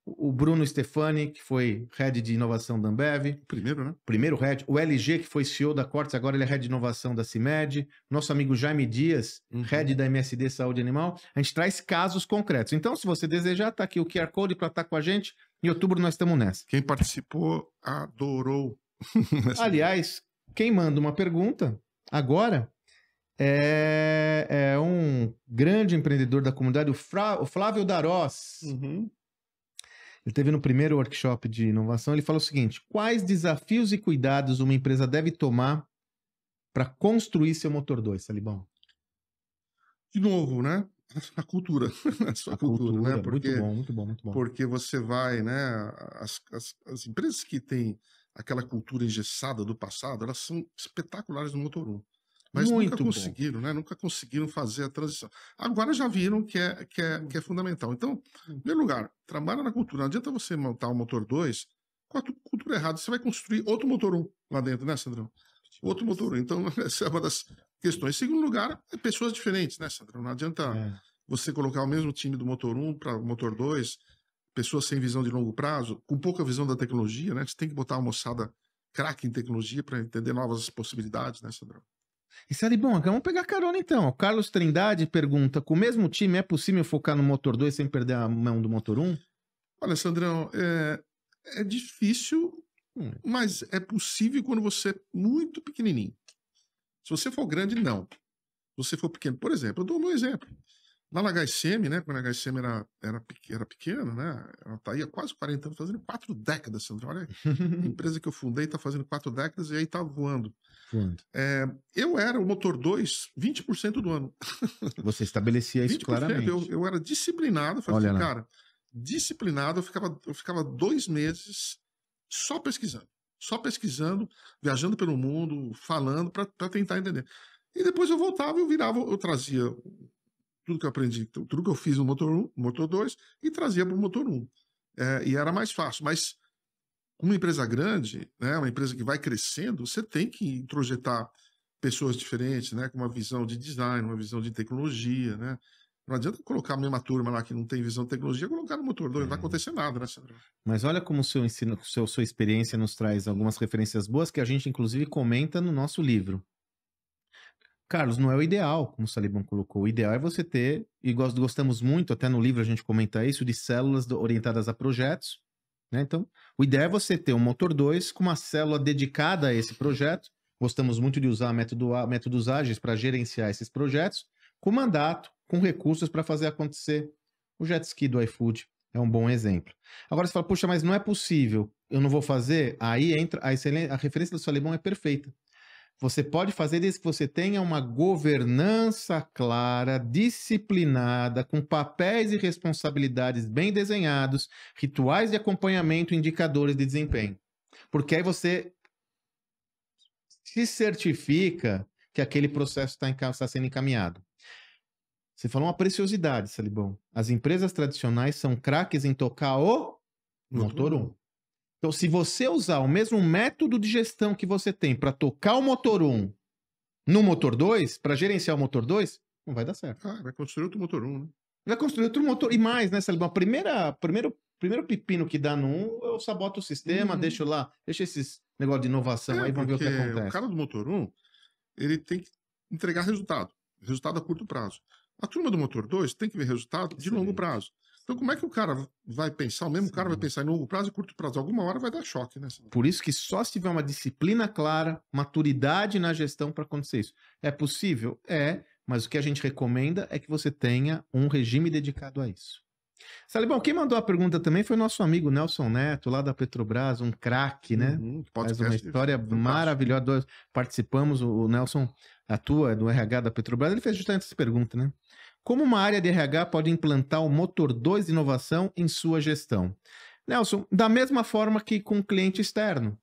O Bruno Stefani, que foi head de inovação da Ambev. Primeiro, né? Primeiro head. O LG, que foi CEO da Cortes, agora ele é head de inovação da CIMED. Nosso amigo Jaime Dias, uhum. head da MSD Saúde Animal. A gente traz casos concretos. Então, se você desejar, tá aqui o QR Code para estar tá com a gente. Em outubro nós estamos nessa. Quem participou adorou. Aliás, quem manda uma pergunta agora é, é um grande empreendedor da comunidade, o, Fra, o Flávio Darós. Uhum. Ele teve no primeiro workshop de inovação, ele falou o seguinte: quais desafios e cuidados uma empresa deve tomar para construir seu motor 2, Salibão? De novo, né? A cultura. A sua a cultura, né? cultura, né? Porque, muito bom, muito bom, muito bom. Porque você vai, né? As, as, as empresas que têm aquela cultura engessada do passado, elas são espetaculares no motor 1. Mas Muito nunca conseguiram, bom. né? Nunca conseguiram fazer a transição. Agora já viram que é, que é, que é fundamental. Então, em hum. primeiro lugar, trabalha na cultura. Não adianta você montar um motor 2 com a cultura errada. Você vai construir outro motor 1 um lá dentro, né, Sandrão? Outro motor 1. Um. Então, essa é uma das questões. Em segundo lugar, é pessoas diferentes, né, Sandrão? Não adianta é. você colocar o mesmo time do motor 1 um para o motor 2, pessoas sem visão de longo prazo, com pouca visão da tecnologia, né? Você tem que botar uma moçada craque em tecnologia para entender novas possibilidades, né, Sandrão? E bom, vamos pegar carona então. O Carlos Trindade pergunta: com o mesmo time é possível focar no motor 2 sem perder a mão do motor 1? Olha, Sandrão, é, é difícil, hum. mas é possível quando você é muito pequenininho. Se você for grande, não. Se você for pequeno, por exemplo, eu dou um exemplo. Lá na HSM, né, quando a HSM era, era, era pequena, né, ela está aí há quase 40 anos, fazendo quatro décadas, Sandrão. Olha, a empresa que eu fundei está fazendo quatro décadas e aí está voando. Quanto? É, eu era o motor 2 20% do ano. Você estabelecia isso claramente. Eu, eu era disciplinado, falei, assim, cara, disciplinado, eu ficava, eu ficava dois meses só pesquisando. Só pesquisando, viajando pelo mundo, falando para tentar entender. E depois eu voltava, eu virava, eu trazia tudo que eu aprendi, tudo que eu fiz no motor 1, motor 2 e trazia para o motor 1. É, e era mais fácil, mas uma empresa grande, né, uma empresa que vai crescendo, você tem que introjetar pessoas diferentes, né, com uma visão de design, uma visão de tecnologia, né? Não adianta colocar a mesma turma lá que não tem visão de tecnologia, colocar no motor 2, é. não vai é. acontecer nada, né, Sandro? Mas olha como o seu ensino, seu, sua experiência nos traz algumas referências boas que a gente, inclusive, comenta no nosso livro. Carlos, não é o ideal, como o Saliban colocou. O ideal é você ter, e gostamos muito, até no livro a gente comenta isso, de células orientadas a projetos, né? Então, o ideia é você ter um motor 2 com uma célula dedicada a esse projeto. Gostamos muito de usar método, métodos ágeis para gerenciar esses projetos, com mandato, com recursos para fazer acontecer. O jet ski do iFood é um bom exemplo. Agora você fala, puxa, mas não é possível, eu não vou fazer. Aí entra a, excelente a referência do seu é perfeita. Você pode fazer isso que você tenha uma governança clara, disciplinada, com papéis e responsabilidades bem desenhados, rituais de acompanhamento, indicadores de desempenho. Porque aí você se certifica que aquele processo está tá sendo encaminhado. Você falou uma preciosidade, Salibão. As empresas tradicionais são craques em tocar o motor 1. Então, se você usar o mesmo método de gestão que você tem para tocar o motor 1 no motor 2, para gerenciar o motor 2, não vai dar certo. Ah, vai construir outro motor 1, né? Vai construir outro motor. E mais, né, Salibão? Primeira, primeiro, primeiro pepino que dá no 1, eu saboto o sistema, uhum. deixo lá, deixa esses negócio de inovação é, aí, vamos ver o que acontece. O cara do motor 1, ele tem que entregar resultado. Resultado a curto prazo. A turma do motor 2 tem que ver resultado Excelente. de longo prazo. Então, como é que o cara vai pensar, o mesmo Sim. cara vai pensar em longo prazo e curto prazo? Alguma hora vai dar choque, né? Por isso que só se tiver uma disciplina clara, maturidade na gestão para acontecer isso. É possível? É, mas o que a gente recomenda é que você tenha um regime dedicado a isso. Salibão, quem mandou a pergunta também foi nosso amigo Nelson Neto, lá da Petrobras, um craque, né? Uhum, Faz uma história maravilhosa. Participamos, o Nelson atua do RH da Petrobras, ele fez justamente essa pergunta, né? Como uma área de RH pode implantar o motor 2 de inovação em sua gestão? Nelson, da mesma forma que com o cliente externo.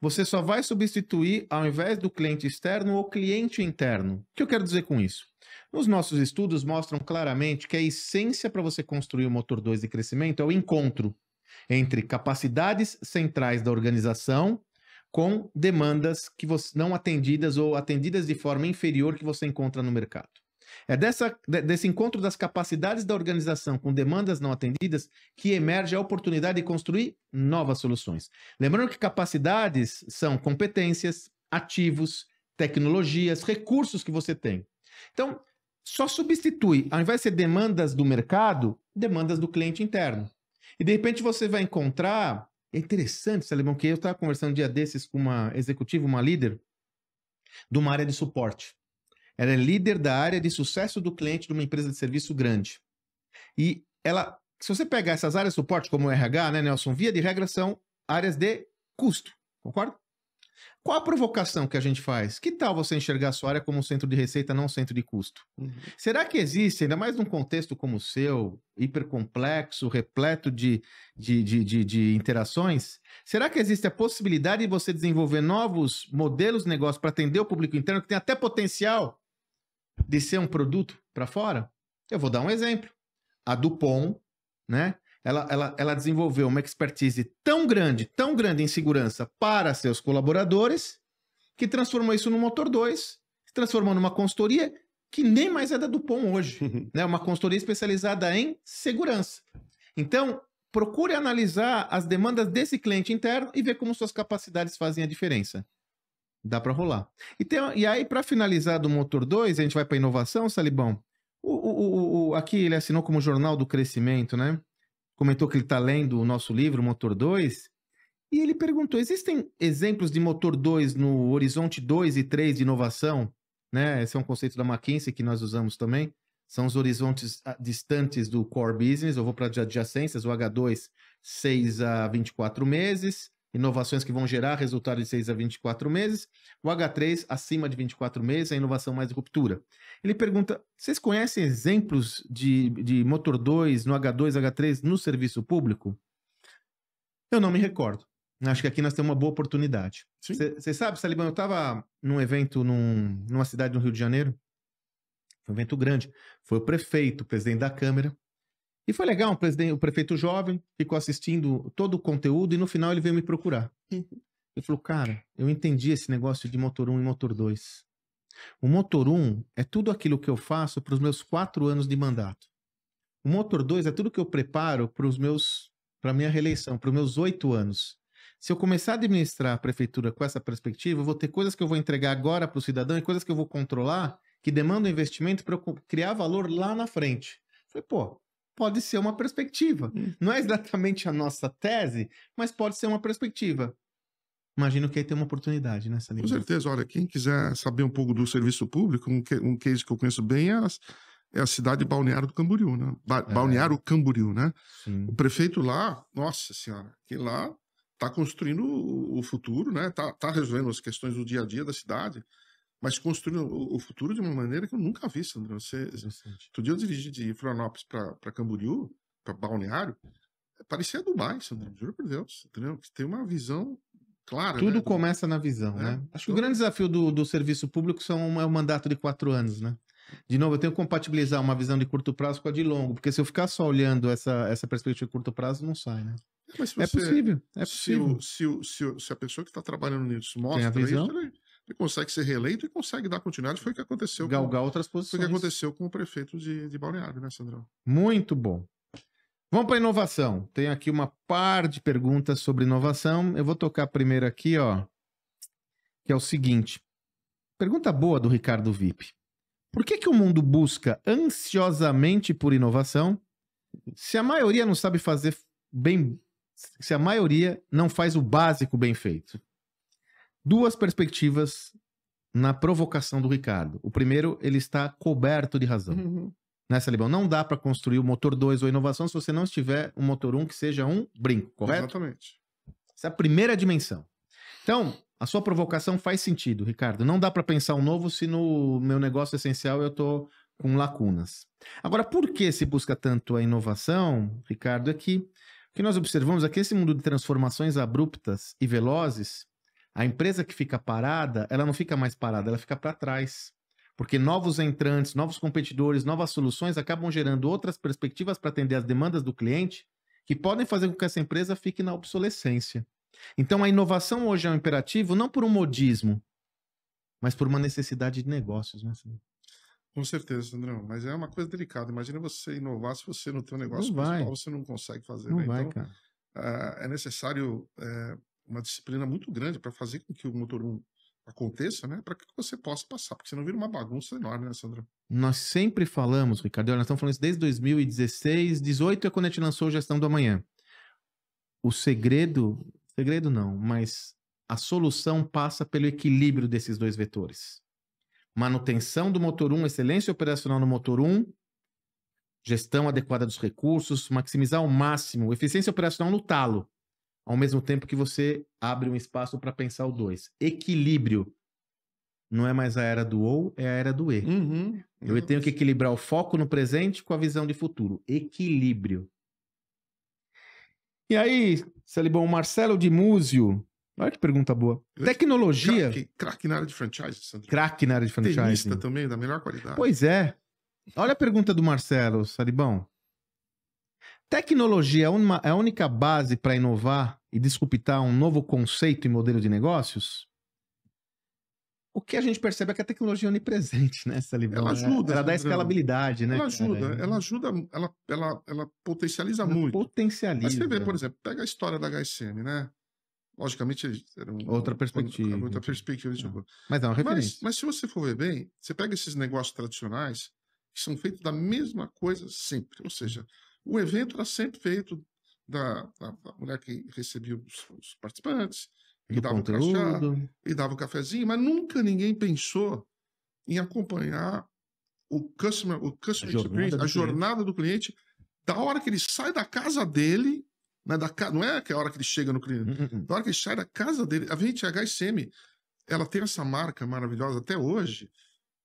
Você só vai substituir, ao invés do cliente externo, o cliente interno. O que eu quero dizer com isso? Os nossos estudos mostram claramente que a essência para você construir o motor 2 de crescimento é o encontro entre capacidades centrais da organização com demandas que você não atendidas ou atendidas de forma inferior que você encontra no mercado. É dessa, desse encontro das capacidades da organização com demandas não atendidas que emerge a oportunidade de construir novas soluções. Lembrando que capacidades são competências, ativos, tecnologias, recursos que você tem. Então, só substitui, ao invés de ser demandas do mercado, demandas do cliente interno. E de repente você vai encontrar. É interessante, Salimão, que eu estava conversando um dia desses com uma executiva, uma líder, de uma área de suporte. Ela é líder da área de sucesso do cliente de uma empresa de serviço grande. E ela, se você pegar essas áreas de suporte como o RH, né, Nelson, via de regra são áreas de custo, concorda? Qual a provocação que a gente faz? Que tal você enxergar a sua área como um centro de receita, não um centro de custo? Uhum. Será que existe, ainda mais num contexto como o seu, hipercomplexo, repleto de, de, de, de, de interações, será que existe a possibilidade de você desenvolver novos modelos de negócio para atender o público interno que tem até potencial descer um produto para fora? Eu vou dar um exemplo. A Dupont, né? Ela, ela, ela desenvolveu uma expertise tão grande, tão grande em segurança para seus colaboradores, que transformou isso num motor 2, se transformou numa consultoria que nem mais é da Dupont hoje, né? Uma consultoria especializada em segurança. Então, procure analisar as demandas desse cliente interno e ver como suas capacidades fazem a diferença. Dá para rolar. E, tem, e aí, para finalizar do motor 2, a gente vai para inovação, Salibão. O, o, o, aqui ele assinou como Jornal do Crescimento, né? Comentou que ele está lendo o nosso livro, Motor 2. E ele perguntou: existem exemplos de motor 2 no horizonte 2 e 3 de inovação? Né? Esse é um conceito da McKinsey que nós usamos também. São os horizontes ah, distantes do core business. Eu vou para adjacências, o H2, 6 a 24 meses inovações que vão gerar resultado de 6 a 24 meses, o H3 acima de 24 meses, a inovação mais ruptura. Ele pergunta: vocês conhecem exemplos de, de motor 2 no H2, H3 no serviço público? Eu não me recordo. Acho que aqui nós temos uma boa oportunidade. Você sabe, Saliban, eu estava num evento num, numa cidade no Rio de Janeiro, foi um evento grande. Foi o prefeito, o presidente da Câmara, e foi legal, o, o, prefeito jovem ficou assistindo todo o conteúdo e no final ele veio me procurar. Ele falou, cara, eu entendi esse negócio de motor 1 e motor 2. O motor 1 é tudo aquilo que eu faço para os meus quatro anos de mandato. O motor 2 é tudo que eu preparo para os meus, para minha reeleição, para os meus oito anos. Se eu começar a administrar a prefeitura com essa perspectiva, eu vou ter coisas que eu vou entregar agora para o cidadão e coisas que eu vou controlar que demandam investimento para eu criar valor lá na frente. Falei, pô, pode ser uma perspectiva. Hum. Não é exatamente a nossa tese, mas pode ser uma perspectiva. Imagino que aí tem uma oportunidade nessa linha. Com certeza. Olha, quem quiser saber um pouco do serviço público, um, um case que eu conheço bem é a, é a cidade de Balneário do Camboriú, né? Ba é. Balneário Camboriú, né? Sim. O prefeito lá, nossa senhora, que lá está construindo o futuro, né? Está tá resolvendo as questões do dia a dia da cidade mas construindo o futuro de uma maneira que eu nunca vi, Sandro. Você, outro dia eu dirigi de Florianópolis para Camboriú, para Balneário, é, parecia Dubai, Sandro, juro por Deus, entendeu? Que tem uma visão clara. Tudo né? começa na visão, é, né? Acho que o grande desafio do, do serviço público são, é o mandato de quatro anos, né? De novo, eu tenho que compatibilizar uma visão de curto prazo com a de longo, porque se eu ficar só olhando essa, essa perspectiva de curto prazo, não sai, né? É, é você, é possível, é possível. Se, o, se, o, se, o, se, a pessoa que está trabalhando nisso mostra a visão? isso, ele consegue ser reeleito e consegue dar continuidade. Foi o que aconteceu. Galgar com, outras posições. Foi o que aconteceu com o prefeito de, de Balneário, né, Sandrão? Muito bom. Vamos para inovação. Tem aqui uma par de perguntas sobre inovação. Eu vou tocar primeiro aqui, ó, que é o seguinte. Pergunta boa do Ricardo Vip. Por que, que o mundo busca ansiosamente por inovação se a maioria não sabe fazer bem, se a maioria não faz o básico bem feito? duas perspectivas na provocação do Ricardo. O primeiro, ele está coberto de razão. Uhum. Né, Salibão? Não dá para construir o motor 2 ou inovação se você não estiver um motor 1 um que seja um brinco, correto? Exatamente. Essa é a primeira dimensão. Então, a sua provocação faz sentido, Ricardo. Não dá para pensar um novo se no meu negócio essencial eu estou com lacunas. Agora, por que se busca tanto a inovação, Ricardo? É que o que nós observamos aqui, é esse mundo de transformações abruptas e velozes, a empresa que fica parada, ela não fica mais parada, ela fica para trás. Porque novos entrantes, novos competidores, novas soluções acabam gerando outras perspectivas para atender as demandas do cliente que podem fazer com que essa empresa fique na obsolescência. Então a inovação hoje é um imperativo não por um modismo, mas por uma necessidade de negócios, né? Com certeza, Sandrão. Mas é uma coisa delicada. Imagina você inovar se você no um negócio não vai. você não consegue fazer. Não né? vai, então, cara. Ah, é necessário eh, uma disciplina muito grande para fazer com que o motor 1 aconteça, né? Para que você possa passar, porque senão vira uma bagunça enorme, né, Sandra? Nós sempre falamos, Ricardo, nós estamos falando isso desde 2016, 18 é quando a gente lançou a gestão do amanhã. O segredo, segredo não, mas a solução passa pelo equilíbrio desses dois vetores. Manutenção do motor 1, excelência operacional no motor 1, gestão adequada dos recursos, maximizar ao máximo, eficiência operacional no talo ao mesmo tempo que você abre um espaço para pensar o dois. Equilíbrio não é mais a era do ou, é a era do e. Uhum. Eu uhum. tenho que equilibrar o foco no presente com a visão de futuro. Equilíbrio. E aí, Celibão, Marcelo de Múzio. Olha que pergunta boa. Tecnologia. Craque na área de franchise, Sandro. Craque na área de franchise. também, da melhor qualidade. Pois é. Olha a pergunta do Marcelo, Salibão. Tecnologia é uma, é a única base para inovar e disruptar um novo conceito e modelo de negócios, o que a gente percebe é que a tecnologia é onipresente, né, liberdade Ela ajuda. Ela dá escalabilidade, né? Ela ajuda, cara? É. ela ajuda, ela, ela, ela potencializa ela muito. Potencializa. Mas você vê, por exemplo, pega a história da HSM, né? Logicamente, era um, outra perspectiva. Um, outra perspectiva. É é. jogo. Mas é uma referência. Mas, mas se você for ver bem, você pega esses negócios tradicionais que são feitos da mesma coisa sempre. Ou seja, o evento era sempre feito da, da, da mulher que recebia os, os participantes, e dava o crachá, e dava o cafezinho, mas nunca ninguém pensou em acompanhar o customer, o customer a experience, jornada a jornada do cliente, da hora que ele sai da casa dele, né, da não é que é a hora que ele chega no cliente, hum, hum, hum. da hora que ele sai da casa dele. A gente, a HSM, ela tem essa marca maravilhosa até hoje,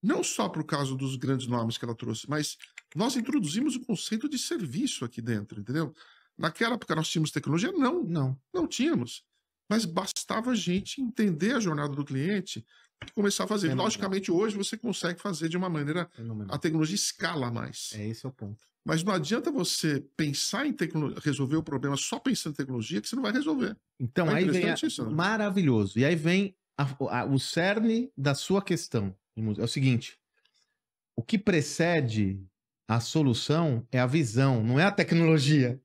não só para o caso dos grandes nomes que ela trouxe, mas nós introduzimos o conceito de serviço aqui dentro, entendeu? Naquela época nós tínhamos tecnologia? Não, não, não tínhamos. Mas bastava a gente entender a jornada do cliente e começar a fazer. É Logicamente, hoje você consegue fazer de uma maneira. É a tecnologia escala mais. É esse é o ponto. Mas não adianta você pensar em resolver o problema só pensando em tecnologia, que você não vai resolver. Então, é aí vem. A... Isso, né? Maravilhoso. E aí vem a, a, o cerne da sua questão. É o seguinte: o que precede a solução é a visão, não é a tecnologia.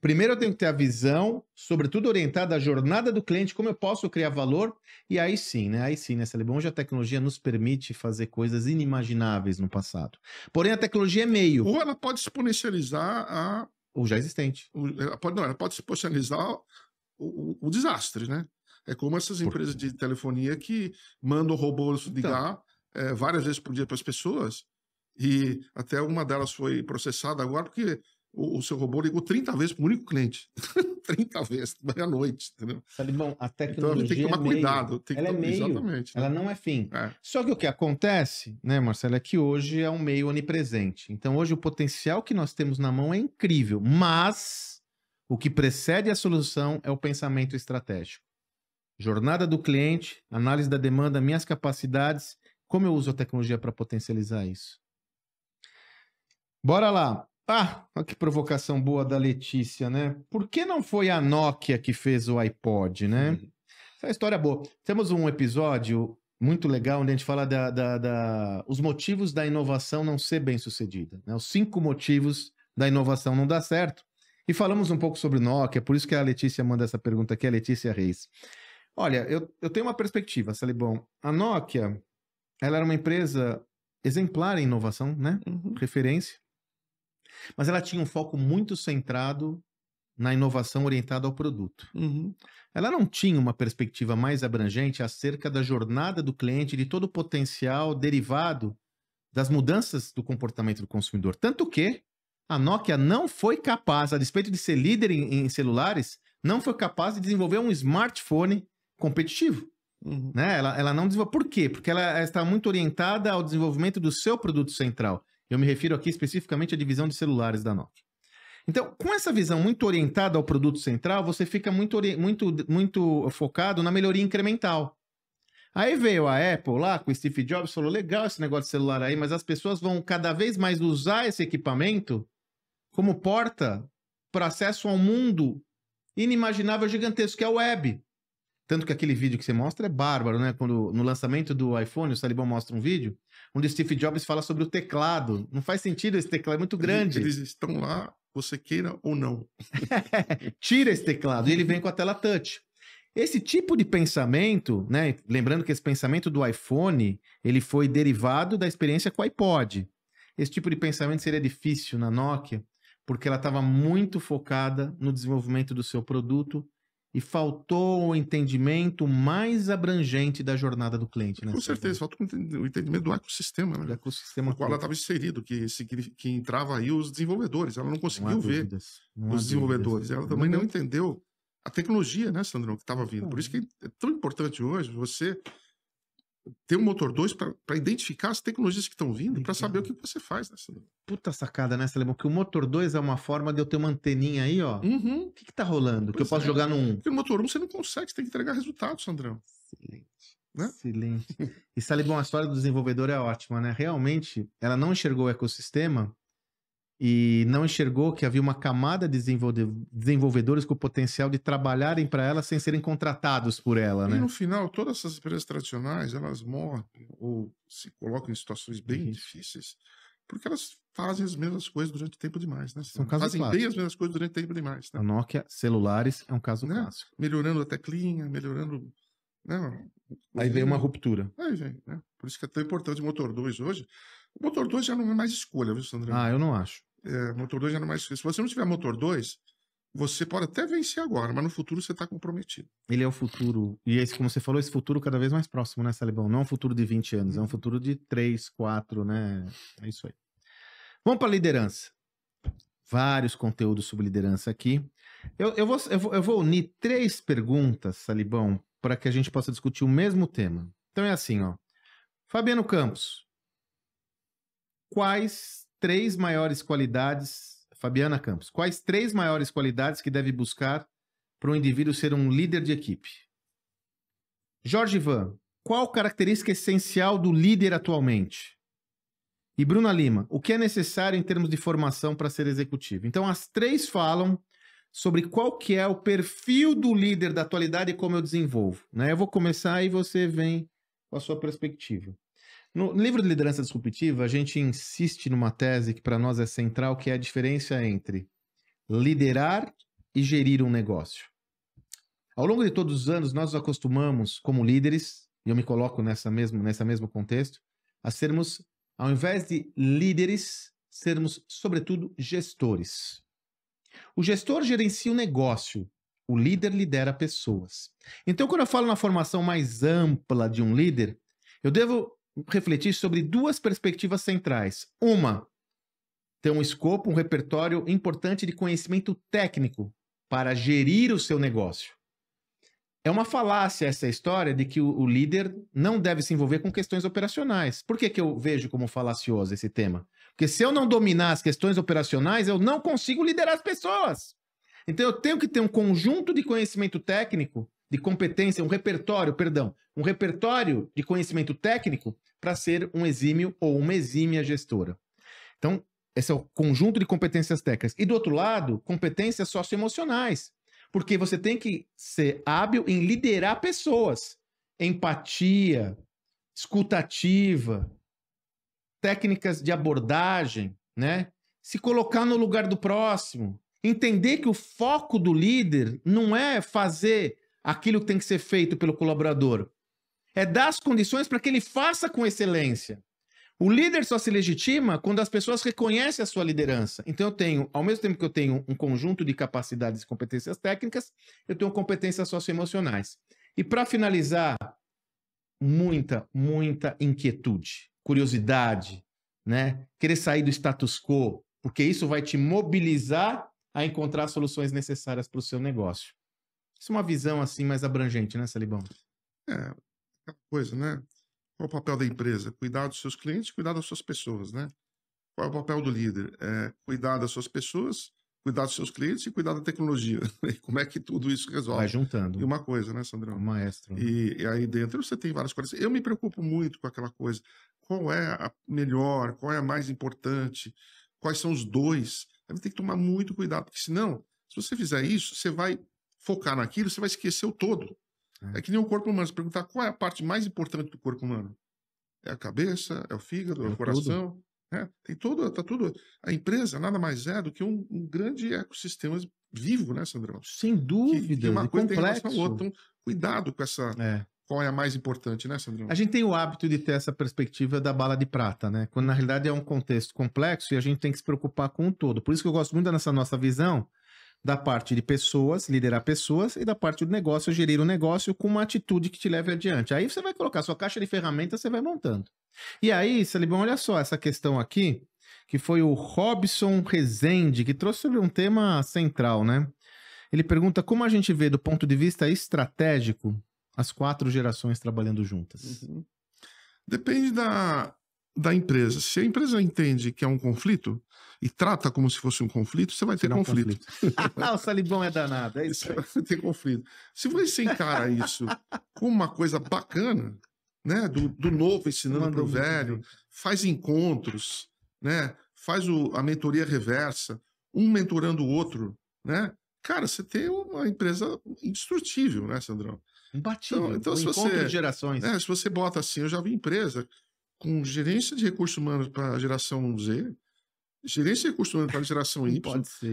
Primeiro eu tenho que ter a visão, sobretudo orientada à jornada do cliente, como eu posso criar valor, e aí sim, né? Aí sim, nessa né? Hoje a tecnologia nos permite fazer coisas inimagináveis no passado. Porém, a tecnologia é meio. Ou ela pode exponencializar a. O já existente. O... Ela pode, não, ela pode exponencializar o, o, o desastre, né? É como essas empresas de telefonia que mandam robôs então. ligar então. é, várias vezes por dia para as pessoas, e até uma delas foi processada agora, porque o, o seu robô ligou 30 vezes para o único cliente. 30 vezes, meia-noite, entendeu? a tecnologia. Então a gente tem que tomar é cuidado. ela tomar... é meio. É exatamente. Ela né? não é fim. É. Só que o que acontece, né, Marcelo, é que hoje é um meio onipresente. Então hoje o potencial que nós temos na mão é incrível, mas o que precede a solução é o pensamento estratégico. Jornada do cliente, análise da demanda, minhas capacidades, como eu uso a tecnologia para potencializar isso. Bora lá. Ah, olha que provocação boa da Letícia, né? Por que não foi a Nokia que fez o iPod, né? Essa é uma história boa. Temos um episódio muito legal onde a gente fala da, da, da, os motivos da inovação não ser bem sucedida, né? Os cinco motivos da inovação não dar certo. E falamos um pouco sobre Nokia, por isso que a Letícia manda essa pergunta aqui, a Letícia Reis. Olha, eu, eu tenho uma perspectiva, Salibão. A Nokia, ela era uma empresa exemplar em inovação, né? Uhum. Referência. Mas ela tinha um foco muito centrado na inovação orientada ao produto. Uhum. Ela não tinha uma perspectiva mais abrangente acerca da jornada do cliente, de todo o potencial derivado das mudanças do comportamento do consumidor. Tanto que a Nokia não foi capaz, a despeito de ser líder em, em celulares, não foi capaz de desenvolver um smartphone competitivo. Uhum. Né? Ela, ela não desenvolveu. Por quê? Porque ela está muito orientada ao desenvolvimento do seu produto central. Eu me refiro aqui especificamente à divisão de celulares da Nokia. Então, com essa visão muito orientada ao produto central, você fica muito, muito, muito focado na melhoria incremental. Aí veio a Apple lá com o Steve Jobs, falou: legal esse negócio de celular aí, mas as pessoas vão cada vez mais usar esse equipamento como porta para acesso a um mundo inimaginável gigantesco, que é a web. Tanto que aquele vídeo que você mostra é bárbaro, né? Quando no lançamento do iPhone, o Salibão mostra um vídeo onde Steve Jobs fala sobre o teclado. Não faz sentido esse teclado, é muito grande. Eles, eles estão lá, você queira ou não. Tira esse teclado e ele vem com a tela touch. Esse tipo de pensamento, né? Lembrando que esse pensamento do iPhone, ele foi derivado da experiência com o iPod. Esse tipo de pensamento seria difícil na Nokia, porque ela estava muito focada no desenvolvimento do seu produto e faltou o um entendimento mais abrangente da jornada do cliente. Né? Com certeza, faltou o entendimento do ecossistema, né? Do ecossistema. No qual ela estava inserido, que, que entrava aí os desenvolvedores. Ela não conseguiu não ver dúvidas, não os desenvolvedores. Dúvidas. Ela também não, não entendeu a tecnologia, né, Sandrão, que estava vindo. Por isso que é tão importante hoje você ter um motor 2 para identificar as tecnologias que estão vindo, para saber o que uhum. você faz nessa. Né, Puta sacada, né, Salemão? Que o motor 2 é uma forma de eu ter uma anteninha aí, ó. Uhum. O que, que tá rolando? Pois que eu posso é. jogar num. Porque o motor 1 um você não consegue, você tem que entregar resultados, Sandrão. Excelente. Né? Excelente. e Salimão, a história do desenvolvedor é ótima, né? Realmente, ela não enxergou o ecossistema e não enxergou que havia uma camada de desenvolvedores com o potencial de trabalharem para ela sem serem contratados por ela, e né? no final, todas essas empresas tradicionais, elas morrem ou se colocam em situações bem difíceis porque elas fazem as mesmas coisas durante tempo demais, né? São casos fazem bem as mesmas coisas durante tempo demais. Né? A Nokia celulares é um caso né? clássico. Melhorando a teclinha, melhorando... Né? Aí vem uma hum. ruptura. Aí vem, né? Por isso que é tão importante o Motor 2 hoje. O Motor 2 já não é mais escolha, viu, Sandrinho? Ah, eu não acho. É, motor 2 era é mais difícil. Se você não tiver motor 2, você pode até vencer agora, mas no futuro você está comprometido. Ele é o futuro. E esse, como você falou, esse futuro cada vez mais próximo, né, Salibão? Não é um futuro de 20 anos, é um futuro de 3, 4, né? É isso aí. Vamos para liderança. Vários conteúdos sobre liderança aqui. Eu, eu, vou, eu, vou, eu vou unir três perguntas, Salibão, para que a gente possa discutir o mesmo tema. Então é assim, ó. Fabiano Campos, quais três maiores qualidades, Fabiana Campos, quais três maiores qualidades que deve buscar para um indivíduo ser um líder de equipe? Jorge Van, qual característica essencial do líder atualmente? E Bruna Lima, o que é necessário em termos de formação para ser executivo? Então, as três falam sobre qual que é o perfil do líder da atualidade e como eu desenvolvo. Né? Eu vou começar e você vem com a sua perspectiva. No livro de liderança disruptiva, a gente insiste numa tese que para nós é central, que é a diferença entre liderar e gerir um negócio. Ao longo de todos os anos, nós nos acostumamos, como líderes, e eu me coloco nessa mesmo, nessa mesmo contexto, a sermos, ao invés de líderes, sermos, sobretudo, gestores. O gestor gerencia o negócio, o líder lidera pessoas. Então, quando eu falo na formação mais ampla de um líder, eu devo refletir sobre duas perspectivas centrais. Uma, ter um escopo, um repertório importante de conhecimento técnico para gerir o seu negócio. É uma falácia essa história de que o, líder não deve se envolver com questões operacionais. Por que, que eu vejo como falacioso esse tema? Porque se eu não dominar as questões operacionais, eu não consigo liderar as pessoas. Então eu tenho que ter um conjunto de conhecimento técnico de competência, um repertório, perdão, um repertório de conhecimento técnico para ser um exímio ou uma exímia gestora. Então, esse é o conjunto de competências técnicas. E do outro lado, competências socioemocionais, porque você tem que ser hábil em liderar pessoas. Empatia, escutativa, técnicas de abordagem, né? Se colocar no lugar do próximo, entender que o foco do líder não é fazer aquilo que tem que ser feito pelo colaborador. É dar as condições para que ele faça com excelência. O líder só se legitima quando as pessoas reconhecem a sua liderança. Então eu tenho, ao mesmo tempo que eu tenho um conjunto de capacidades e competências técnicas, eu tenho competências socioemocionais. E para finalizar, muita, muita inquietude, curiosidade, né? Querer sair do status quo, porque isso vai te mobilizar a encontrar soluções necessárias para o seu negócio. Isso é uma visão assim mais abrangente, né, Salibão? É, aquela coisa, né? Qual é o papel da empresa? Cuidar dos seus clientes, cuidar das suas pessoas, né? Qual é o papel do líder? É cuidar das suas pessoas, cuidar dos seus clientes e cuidar da tecnologia. Como é que tudo isso resolve? Vai juntando. E uma coisa, né, Sandrão? É um maestro. Né? E, e, aí dentro você tem várias coisas. Eu me preocupo muito com aquela coisa. Qual é a melhor? Qual é a mais importante? Quais são os dois? gente tem que tomar muito cuidado, porque senão, se você fizer isso, você vai focar naquilo, você vai esquecer o todo. É. é que nem o corpo humano. Se perguntar qual é a parte mais importante do corpo humano? É a cabeça, é o fígado, é, o é coração. É, tem todo, tá tudo. A empresa nada mais é do que um, um grande ecossistema vivo, né, Sandrão? Sem dúvida. Que, uma coisa complexo. tem relação à outra. Então, cuidado com essa. É. Qual é a mais importante, né, Sandrão? A gente tem o hábito de ter essa perspectiva da bala de prata, né? Quando na realidade é um contexto complexo e a gente tem que se preocupar com o todo. Por isso que eu gosto muito dessa nossa visão da parte de pessoas, liderar pessoas, e da parte do negócio, gerir o um negócio com uma atitude que te leve adiante. Aí você vai colocar sua caixa de ferramentas, você vai montando. E aí, Salibão, olha só essa questão aqui, que foi o Robson Rezende, que trouxe sobre um tema central, né? Ele pergunta como a gente vê do ponto de vista estratégico as quatro gerações trabalhando juntas. Uhum. Depende da, da empresa. Se a empresa entende que é um conflito e trata como se fosse um conflito, você vai ter Será conflito. Um conflito. Ah, o salibão é danado, é isso. Você vai ter conflito. Se você encara isso como uma coisa bacana, né, do, do novo ensinando para o velho, faz encontros, né, faz o, a mentoria reversa, um mentorando o outro, né? Cara, você tem uma empresa indestrutível, né, Sandrão? Imbatível. Então, então um se você, de gerações. É, se você bota assim, eu já vi empresa com gerência de recursos humanos para a geração Z, gerência de recursos humanos para a geração Y,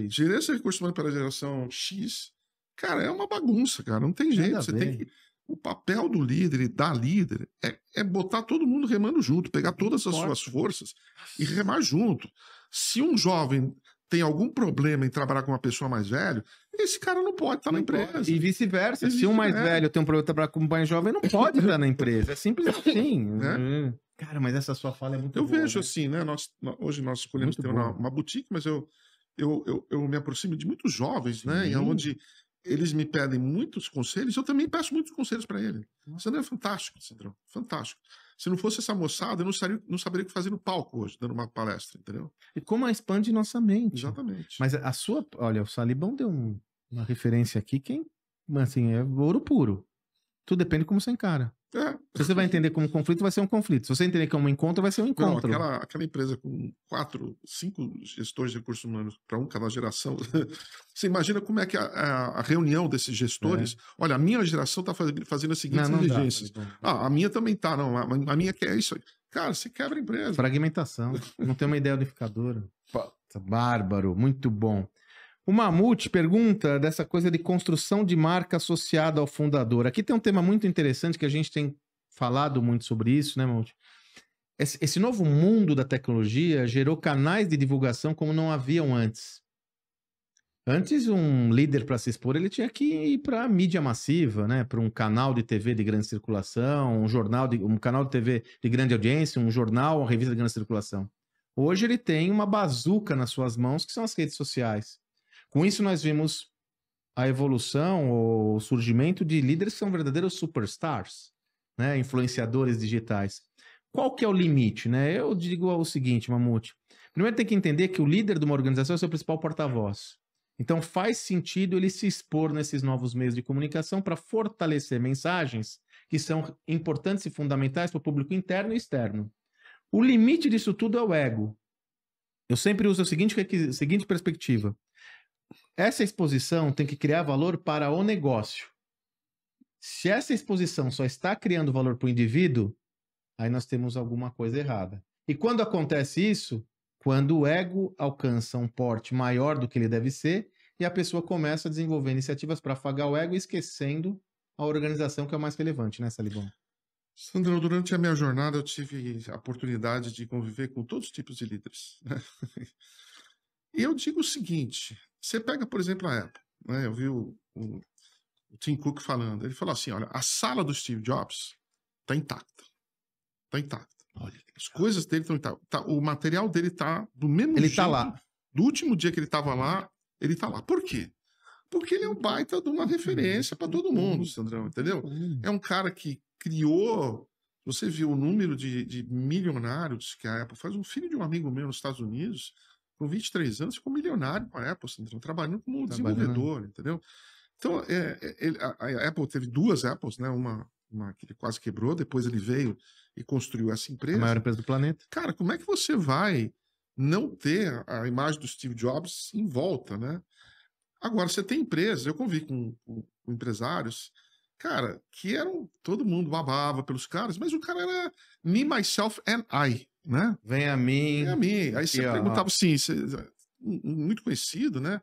gerência de recursos humanos para a geração X. Cara, é uma bagunça, cara. Não tem jeito. Você tem que... O papel do líder e da líder é, é botar todo mundo remando junto, pegar todas as suas forças e remar junto. Se um jovem tem algum problema em trabalhar com uma pessoa mais velha, esse cara não pode estar na empresa. Pode. E vice-versa. Se um mais velho tem um problema em trabalhar com um mais jovem, não pode estar na empresa. É simples assim. Né? Uhum. Cara, mas essa sua fala é muito eu boa. Eu vejo né? assim, né? Nós, hoje nós escolhemos muito ter uma, uma, boutique, mas eu, eu, eu, eu, me aproximo de muitos jovens, Sim. né? E é onde eles me pedem muitos conselhos, eu também peço muitos conselhos para ele. Você não é fantástico, Sandrão. Fantástico. Se não fosse essa moçada, eu não, saberia, não saberia o que fazer no palco hoje, dando uma palestra, entendeu? E como a expande nossa mente. Exatamente. Mas a sua. Olha, o Salibão deu um, uma referência aqui, quem. Assim, é ouro puro. Tudo depende como você encara. É. Se você vai entender como conflito, vai ser um conflito. Se você entender como um encontro, vai ser um encontro. Não, aquela, aquela empresa com quatro, cinco gestores de recursos humanos para um cada geração. você imagina como é que a, a, a reunião desses gestores. É. Olha, a minha geração está fazendo, fazendo as seguintes não, não Dá, ah, a minha também está, não. A, a minha quer é isso aí. Cara, você quebra a empresa. Fragmentação. não tem uma ideia unificadora. Bárbaro, muito bom. O Mamute pergunta dessa coisa de construção de marca associada ao fundador. Aqui tem um tema muito interessante que a gente tem falado muito sobre isso, né, Mamute? Esse, novo mundo da tecnologia gerou canais de divulgação como não haviam antes. Antes, um líder para se expor, ele tinha que ir para a mídia massiva, né? Para um canal de TV de grande circulação, um jornal, de, um canal de TV de grande audiência, um jornal, uma revista de grande circulação. Hoje ele tem uma bazuca nas suas mãos, que são as redes sociais. Com isso, nós vimos a evolução, o surgimento de líderes que são verdadeiros superstars, né? influenciadores digitais. Qual que é o limite? Né? Eu digo o seguinte, Mamute. Primeiro tem que entender que o líder de uma organização é seu principal porta-voz. Então faz sentido ele se expor nesses novos meios de comunicação para fortalecer mensagens que são importantes e fundamentais para o público interno e externo. O limite disso tudo é o ego. Eu sempre uso a seguinte, a seguinte perspectiva. Essa exposição tem que criar valor para o negócio. Se essa exposição só está criando valor para o indivíduo, aí nós temos alguma coisa errada. E quando acontece isso? Quando o ego alcança um porte maior do que ele deve ser e a pessoa começa a desenvolver iniciativas para afagar o ego, esquecendo a organização que é o mais relevante, né, Salibão? Sandro, durante a minha jornada eu tive a oportunidade de conviver com todos os tipos de líderes. Né? E eu digo o seguinte: você pega, por exemplo, a Apple. Né? Eu vi o, o, o Tim Cook falando. Ele falou assim: olha, a sala do Steve Jobs está intacta. Está intacta. Olha, As coisas dele estão intactas. Tá, o material dele está do mesmo Ele está lá. Do último dia que ele estava lá, ele está lá. Por quê? Porque ele é um baita de uma referência para todo mundo, Sandrão, entendeu? Hum. É um cara que criou. Você viu o número de, de milionários que a Apple faz. Um filho de um amigo meu nos Estados Unidos com 23 anos, ficou milionário com a Apple, assim, então trabalhando como um desenvolvedor, entendeu? Então, é, é, ele, a, a, Apple teve duas Apples, né? Uma, uma que ele quase quebrou, depois ele veio e construiu essa empresa. A maior empresa do planeta. Cara, como é que você vai não ter a imagem do Steve Jobs em volta, né? Agora, você tem empresas, eu convivi com, com, com empresários, cara, que eram, todo mundo babava pelos caras, mas o cara era me, myself and I, né? Vem a mim. Vem a mim. Aí você perguntava assim, você, muito conhecido, né?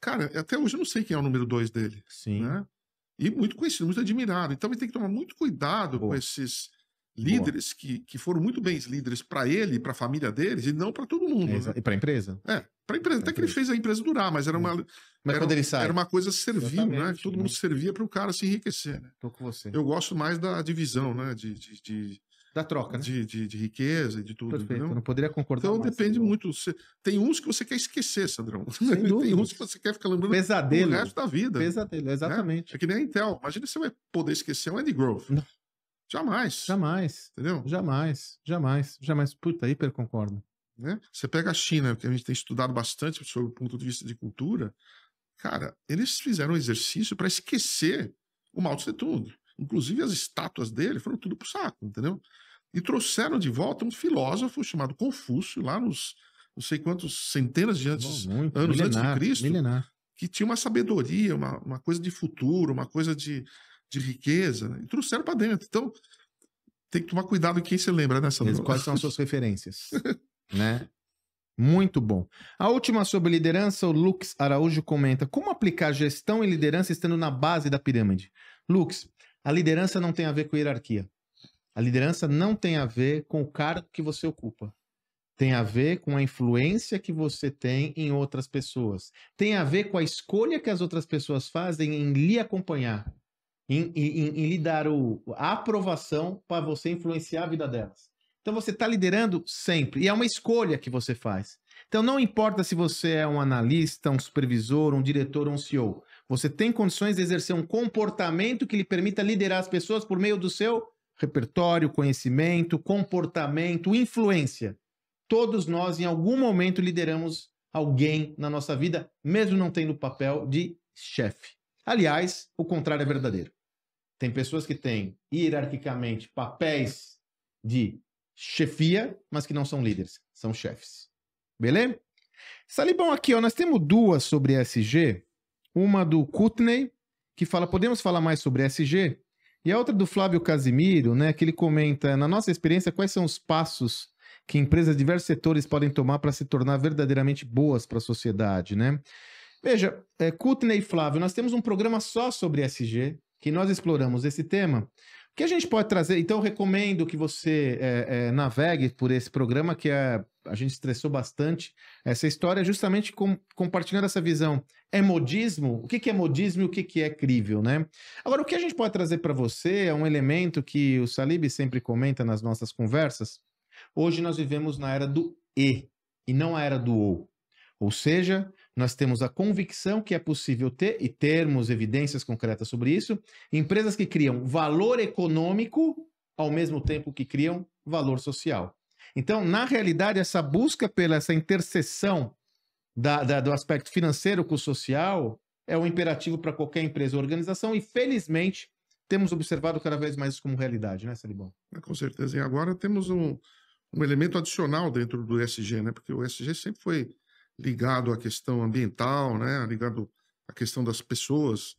Cara, até hoje eu não sei quem é o número dois dele. Sim. Né? E muito conhecido, muito admirado. Então ele tem que tomar muito cuidado Boa. com esses líderes que, que foram muito bens líderes para ele, para a família deles e não para todo mundo. né? E para a empresa? É, para a empresa. até que ele fez a empresa durar, mas era uma. Mas era, ele sai. Era uma coisa servil, né? Que todo mundo servia para o cara se enriquecer. Né? Tô com você. Eu gosto mais da divisão, né? de, de, de da troca, né? de, de, de, riqueza e de tudo. Perfeito, não poderia concordar. Então mais, depende muito. Você, tem uns que você quer esquecer, Sandrão. tem uns que você quer ficar lembrando Pesadelo. o resto da vida. Né? Pesadelo, exatamente. Né? É que nem a Intel. Imagina se você vai poder esquecer o Andy Grove. Não. Jamais. Jamais. Entendeu? Jamais, jamais, jamais. Puta, hiper concordo. Né? Você pega a China, que a gente tem estudado bastante sobre o ponto de vista de cultura. Cara, eles fizeram um exercício para esquecer o mal Tse Inclusive as estátuas dele foram tudo pro saco, entendeu? E trouxeram de volta um filósofo chamado Confúcio, lá nos não sei quantos centenas de antes, Bom, muito, anos milenar, antes de Cristo, milenar. que tinha uma sabedoria, uma, uma coisa de futuro, uma coisa de, de riqueza, né? e trouxeram para dentro. Então, tem que tomar cuidado em quem você lembra dessa Quais são as suas referências? né? Muito bom. A última sobre liderança, o Lux Araújo comenta: como aplicar gestão e liderança estando na base da pirâmide? Lux, a liderança não tem a ver com hierarquia. A liderança não tem a ver com o cargo que você ocupa. Tem a ver com a influência que você tem em outras pessoas. Tem a ver com a escolha que as outras pessoas fazem em lhe acompanhar, em, em, em lhe dar o, a aprovação para você influenciar a vida delas. Então você está liderando sempre, e é uma escolha que você faz. Então não importa se você é um analista, um supervisor, um diretor, um CEO. Você tem condições de exercer um comportamento que lhe permita liderar as pessoas por meio do seu repertório, conhecimento, comportamento, influência. Todos nós, em algum momento, lideramos alguém na nossa vida, mesmo não tendo o papel de chefe. Aliás, o contrário é verdadeiro. Tem pessoas que têm hierarquicamente papéis de chefia, mas que não são líderes, são chefes. Beleza? Salibão, aqui, ó, nós temos duas sobre SG uma do Kutney, que fala: podemos falar mais sobre SG? E a outra do Flávio Casimiro, né, que ele comenta: na nossa experiência, quais são os passos que empresas de diversos setores podem tomar para se tornar verdadeiramente boas para a sociedade, né? Veja, é, Kutney e Flávio, nós temos um programa só sobre SG, que nós exploramos esse tema, o que a gente pode trazer. Então, eu recomendo que você é, é, navegue por esse programa, que é a gente estressou bastante essa história, justamente com, compartilhando essa visão. É modismo? O que, que é modismo e o que, que é crível, né? Agora, o que a gente pode trazer para você é um elemento que o Salib sempre comenta nas nossas conversas. Hoje nós vivemos na era do e, e não a era do ou. Ou seja, nós temos a convicção que é possível ter, e termos evidências concretas sobre isso, empresas que criam valor econômico ao mesmo tempo que criam valor social. Então, na realidade, essa busca pela essa interseção da, da, do aspecto financeiro com o social é um imperativo para qualquer empresa ou organização, e felizmente temos observado cada vez mais isso como realidade, né, Salibão? É, com certeza. E agora temos um, um elemento adicional dentro do ESG, né? Porque o ESG sempre foi ligado à questão ambiental, né? Ligado à questão das pessoas.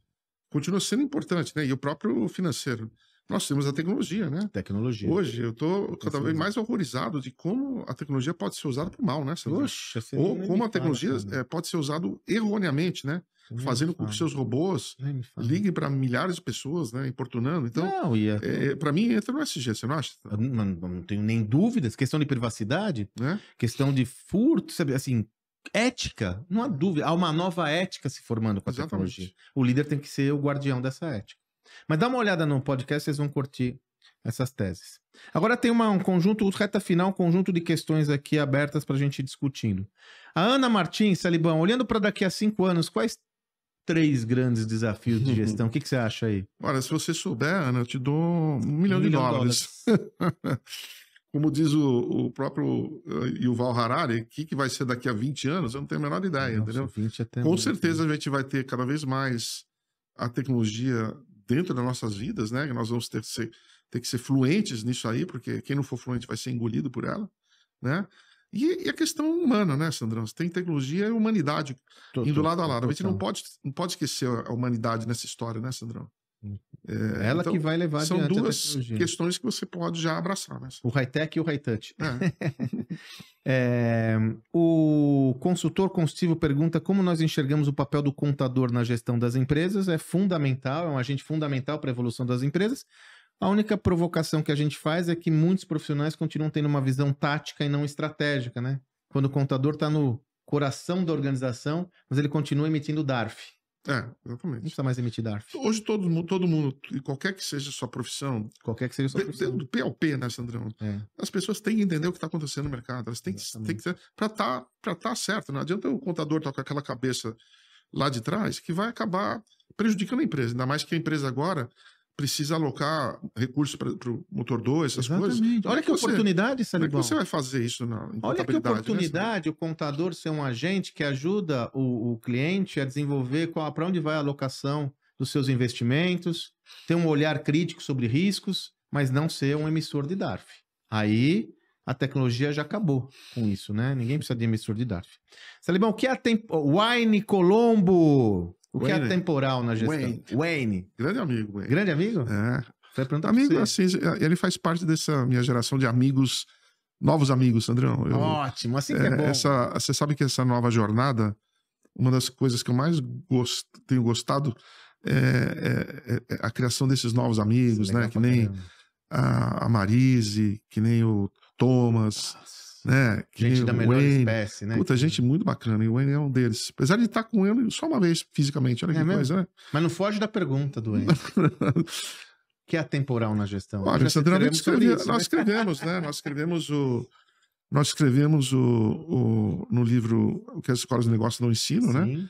Continua sendo importante, né? E o próprio financeiro. Nós temos a tecnologia, né? Tecnologia. Hoje eu estou cada vez mais horrorizado de como a tecnologia pode ser usada para o mal, né? Poxa, Ou como a tecnologia fala, é, eh, pode ser usada erroneamente, né? Nem Fazendo com que seus robôs liguem para milhares de pessoas, né? Importunando. Então, não, e a... é, eh, eh, para mim, entra no SG, você não acha? Não, não, tenho nem dúvidas. Questão de privacidade, né? questão de furto, sabe? Assim, ética, não há dúvida. Há uma nova ética se formando com a Exatamente. tecnologia. O líder tem que ser o guardião dessa ética. Mas dá uma olhada no podcast, vocês vão curtir essas teses. Agora tem uma, um conjunto, reta final, um conjunto de questões aqui abertas para a gente ir discutindo. A Ana Martins, Salibão, olhando para daqui a cinco anos, quais três grandes desafios de gestão? O que, que, você acha aí? Olha, se você souber, Ana, eu te dou um milhão, um de dólares. dólares. Como diz o, o próprio eh, Yuval Harari, o que, que vai ser daqui a 20 anos? Eu não tenho a menor ideia, Nossa, entendeu? É Com certeza a gente vai ter cada vez mais a tecnologia dentro das nossas vidas, né? Nós vamos ter que, ser, ter que ser fluentes nisso aí, porque quem não for fluente vai ser engolido por ela, né? E, e a questão humana, né, Sandrão? Você tem tecnologia e humanidade tô, indo tô, lado a lado. a gente não pode, não pode esquecer a humanidade nessa história, né, Sandrão? É, ela então, que vai levar São duas questões que você pode já abraçar. Mas... Né? O high-tech e o high-touch. É. é, o consultor consultivo pergunta como nós enxergamos o papel do contador na gestão das empresas. É fundamental, é um agente fundamental para a evolução das empresas. A única provocação que a gente faz é que muitos profissionais continuam tendo uma visão tática e não estratégica, né? Quando o contador está no coração da organização, mas ele continua emitindo DARF. É, exatamente. Não precisa mais emitir DARF. Hoje todo, todo mundo, qualquer que seja a sua profissão. Qualquer que seja a sua profissão. do PLP, né, Sandrão? É. As pessoas têm que entender o que está acontecendo no mercado. Elas têm exatamente. que. Têm que para estar tá, tá certo. Não adianta o contador estar tá com aquela cabeça lá de trás que vai acabar prejudicando a empresa. Ainda mais que a empresa agora precisa alocar recursos para o motor 2, essas Exatamente. coisas. Olha que, oportunidade, Salibão. Como é, é você vai fazer isso na Olha que né, oportunidade né? o contador ser um agente que ajuda o, o cliente a desenvolver para onde vai a alocação dos seus investimentos, ter um olhar crítico sobre riscos, mas não ser um emissor de DARF. Aí a tecnologia já acabou com isso, né? Ninguém precisa de emissor de DARF. Salibão, o que é a tempo... Wine Colombo? O Wayne. que é temporal na gestão? Wayne. Wayne. Grande amigo. Wayne. Grande amigo? É. Foi perguntar amigo, assim, ele faz parte dessa minha geração de amigos, novos amigos, Sandrão. Eu, Ótimo, assim que é, é bom. Essa, você sabe que essa nova jornada, uma das coisas que eu mais gost, tenho gostado é, é, é, é a criação desses novos amigos, né? Que nem a, a Marise, que nem o Thomas. Nossa né? Gente da melhor Wayne. espécie, né? Puta, gente muito bacana. E o Wayne é um deles. Apesar de estar tá com ele só uma vez fisicamente, olha é que mesmo? coisa, né? Mas não foge da pergunta do Wayne. que é atemporal na gestão. Olha, escrevemos nós né? escrevemos, né? nós escrevemos o. Nós escrevemos o, o, no livro O que as escolas de negócio não ensinam, né? Sim. né?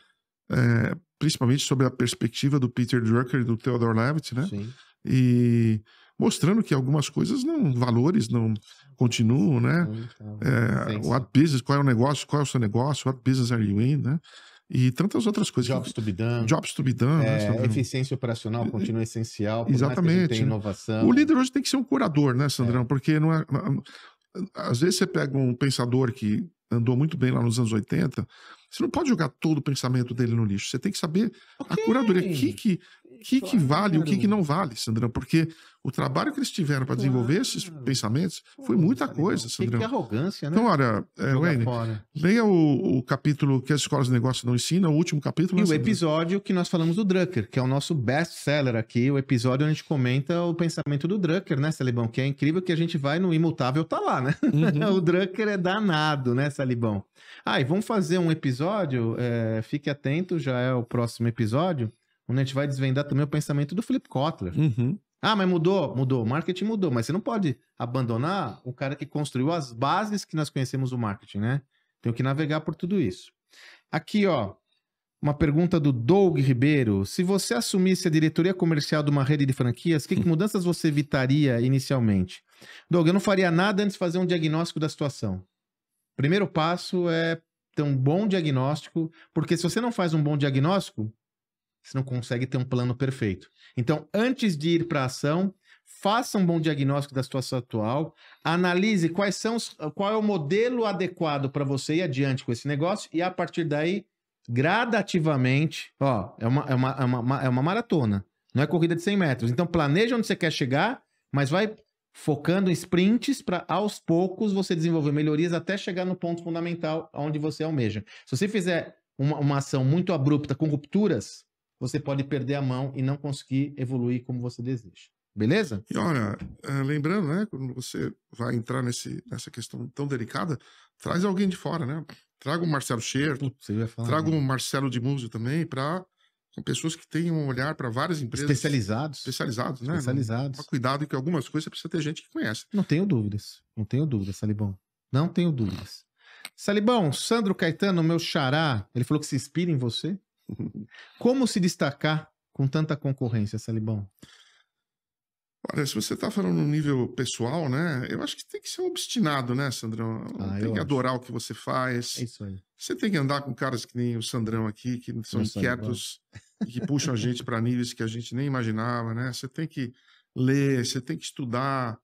É, principalmente sobre a perspectiva do Peter Drucker e do Theodore Levitt, né? Sim. E mostrando que algumas coisas não, valores não continuam, né? Então. é, what business, qual é o negócio, qual é o seu negócio, what business are you in, né? E tantas outras coisas. Jobs to be done. Jobs to be done. Né? É, né, eficiência operacional continua essencial. Exatamente. tem inovação. O líder hoje tem que ser um curador, né, Sandrão? É. Porque não é, às vezes você pega um pensador que andou muito bem lá nos anos 80, você não pode jogar todo o pensamento dele no lixo. Você tem que saber okay. a curadoria. O que, que que, claro. que vale e o que, que não vale, Sandrão, porque o trabalho que eles tiveram para desenvolver claro. esses pensamentos foi muita coisa, Sandrão. Que, que arrogância, né? Então, olha, é, Wayne, leia o, o, capítulo que as escolas de negócios não ensinam, o último capítulo. E né, o episódio que nós falamos do Drucker, que é o nosso best-seller aqui, o episódio onde a gente comenta o pensamento do Drucker, né, Salibão? Que é incrível que a gente vai no imutável tá lá, né? Uhum. o Drucker é danado, né, Salibão? Ah, e vamos fazer um episódio, é, fique atento, já é o próximo episódio, onde a gente vai desvendar também o pensamento do Philip Kotler. Uhum. Ah, mas mudou? Mudou. O marketing mudou, mas você não pode abandonar o cara que construiu as bases que nós conhecemos o marketing, né? Tem que navegar por tudo isso. Aqui, ó, uma pergunta do Doug Ribeiro. Se você assumisse a diretoria comercial de uma rede de franquias, que, que mudanças você evitaria inicialmente? Doug, eu não faria nada antes de fazer um diagnóstico da situação. Primeiro passo é ter um bom diagnóstico, porque se você não faz um bom diagnóstico, você não consegue ter um plano perfeito. Então, antes de ir para a ação, faça um bom diagnóstico da situação atual, analise quais são os, qual é o modelo adequado para você ir adiante com esse negócio e a partir daí, gradativamente, ó, é uma, é uma, é uma, é uma maratona, não é corrida de 100 metros. Então, planeja onde você quer chegar, mas vai focando em sprints para aos poucos você desenvolver melhorias até chegar no ponto fundamental onde você almeja. Se você fizer uma, uma ação muito abrupta com rupturas, você pode perder a mão e não conseguir evoluir como você deseja. Beleza? E olha, é, lembrando, né, quando você vai entrar nesse, nessa questão tão delicada, traz alguém de fora, né? Traga o Marcelo Scherto, traga né? o Marcelo de Múzio também, para pessoas que tenham um olhar para várias empresas. Especializados. Especializados, né? Especializados. Não, cuidado que algumas coisas precisa ter gente que conhece. Não tenho dúvidas. Não tenho dúvidas, Salibão. Não tenho dúvidas. Salibão, Sandro Caetano, meu xará, ele falou que se inspira em você? Como se destacar com tanta concorrência, Salibão? Olha, se você está falando no nível pessoal, né? Eu acho que tem que ser obstinado, né, Sandrão? Ah, tem que acho. adorar o que você faz. É isso aí. Você tem que andar com caras que nem o Sandrão aqui, que são Nossa, inquietos e que puxam a gente para níveis que a gente nem imaginava, né? Você tem que ler, você tem que estudar,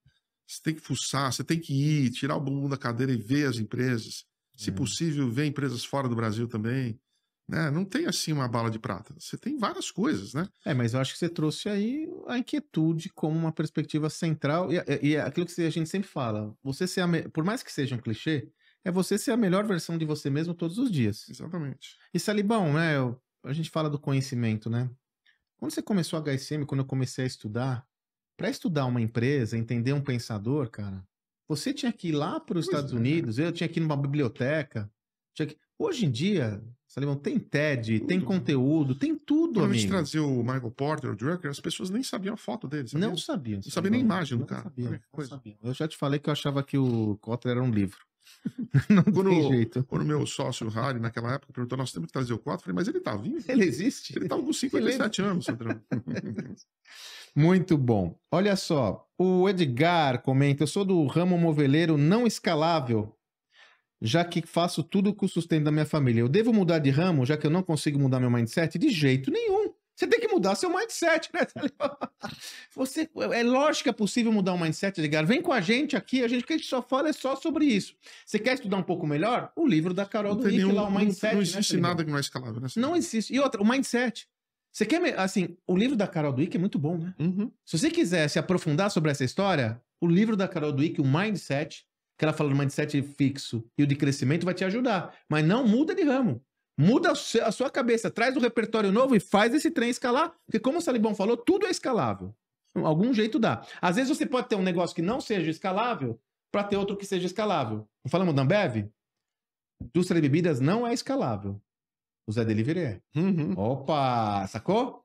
você tem que fuçar, você tem que ir, tirar o bumbum da cadeira e ver as empresas. Se é. possível, ver empresas fora do Brasil também. Né? Não tem assim uma bala de prata. Você tem várias coisas, né? É, mas eu acho que você trouxe aí a inquietude como uma perspectiva central. E, e, e é aquilo que a gente sempre fala: você ser me... por mais que seja um clichê, é você ser a melhor versão de você mesmo todos os dias. Exatamente. E Salibão, né? Eu, a gente fala do conhecimento, né? Quando você começou a HSM, quando eu comecei a estudar, para estudar uma empresa, entender um pensador, cara, você tinha que ir lá para os Estados é, Unidos, eu tinha que ir numa biblioteca. Que... Hoje em dia, Salimão, tem TED, tudo. tem conteúdo, tem tudo, Quando amigo. a gente trazia o Michael Porter, o Drucker, as pessoas nem sabiam a foto dele. Sabia? Não sabiam. Não sabiam nem a imagem do cara. Sabia, não sabia. Eu já te falei que eu achava que o Kotler era um livro. Não quando, tem jeito. Quando meu sócio Harry, naquela época, perguntou: nós temos que trazer o 4, falei, mas ele tá vivo? Ele existe? Ele tava tá com 57 anos, Muito bom. Olha só, o Edgar comenta: eu sou do ramo moveleiro não escalável já que faço tudo com o sustento da minha família. Eu devo mudar de ramo, já que eu não consigo mudar meu mindset? De jeito nenhum. Você tem que mudar seu mindset, né? Você, é, é lógico que é possível mudar o mindset, ligado? Vem com a gente aqui, a gente que a gente só fala é só sobre isso. Você quer estudar um pouco melhor? O livro da Carol não do Rick lá, o Mindset. Não, né, existe né, nada que não é escalável, né? Não existe. E outra, o Mindset. Você quer, assim, o livro da Carol Dweck é muito bom, né? Uhum. Se você quiser se aprofundar sobre essa história, o livro da Carol Dweck, o Mindset, que ela fala do mindset fixo e o de crescimento vai te ajudar. Mas não muda de ramo. Muda a sua cabeça, traz um repertório novo e faz esse trem escalar. Porque, como o Salibão falou, tudo é escalável. Algum jeito dá. Às vezes você pode ter um negócio que não seja escalável para ter outro que seja escalável. Não falamos da Ambev? Indústria de bebidas não é escalável. O Zé Delivery é. Uhum. Opa! Sacou?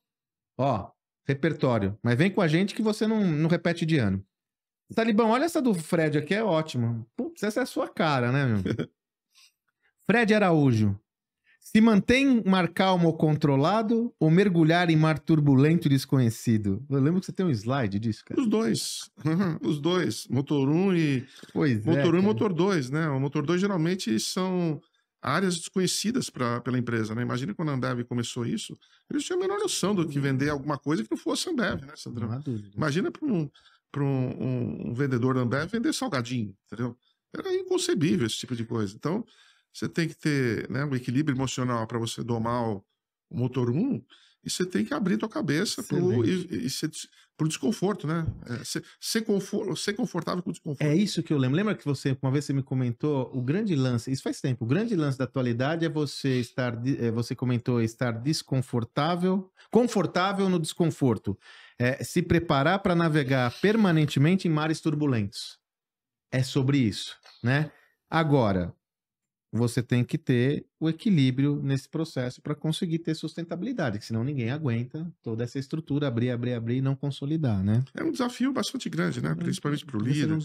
Ó, repertório. Mas vem com a gente que você não, não repete de ano. Talibão, olha essa do Fred aqui, é ótima. Putz, essa é a sua cara, né, meu? Fred Araújo. Se mantém mar calmo ou controlado ou mergulhar em mar turbulento e desconhecido? Eu lembro que você tem um slide disso, cara. Os dois. os dois. Motor 1 e. Pois é, motor é, 1 e motor 2, né? O motor 2 geralmente são áreas desconhecidas pra, pela empresa, né? Imagina quando a Ambev começou isso, eles tinham a menor noção do que vender alguma coisa que não fosse a Ambev, né, Sandrão? Imagina para um para um, um, um, vendedor da Ambev vender salgadinho, entendeu? Era inconcebível esse tipo de coisa. Então, você tem que ter né, um equilíbrio emocional para você domar o, motor 1 e você tem que abrir tua cabeça para o desconforto, né? É, ser, ser, ser, confortável com o desconforto. É isso que eu lembro. Lembra que você, uma vez você me comentou, o grande lance, isso faz tempo, o grande lance da atualidade é você estar, é, você comentou estar desconfortável, confortável no desconforto é se preparar para navegar permanentemente em mares turbulentos. É sobre isso, né? Agora, você tem que ter o equilíbrio nesse processo para conseguir ter sustentabilidade, senão ninguém aguenta toda essa estrutura abrir, abrir, abrir e não consolidar, né? É um desafio bastante grande, né? É Principalmente para o líder, é um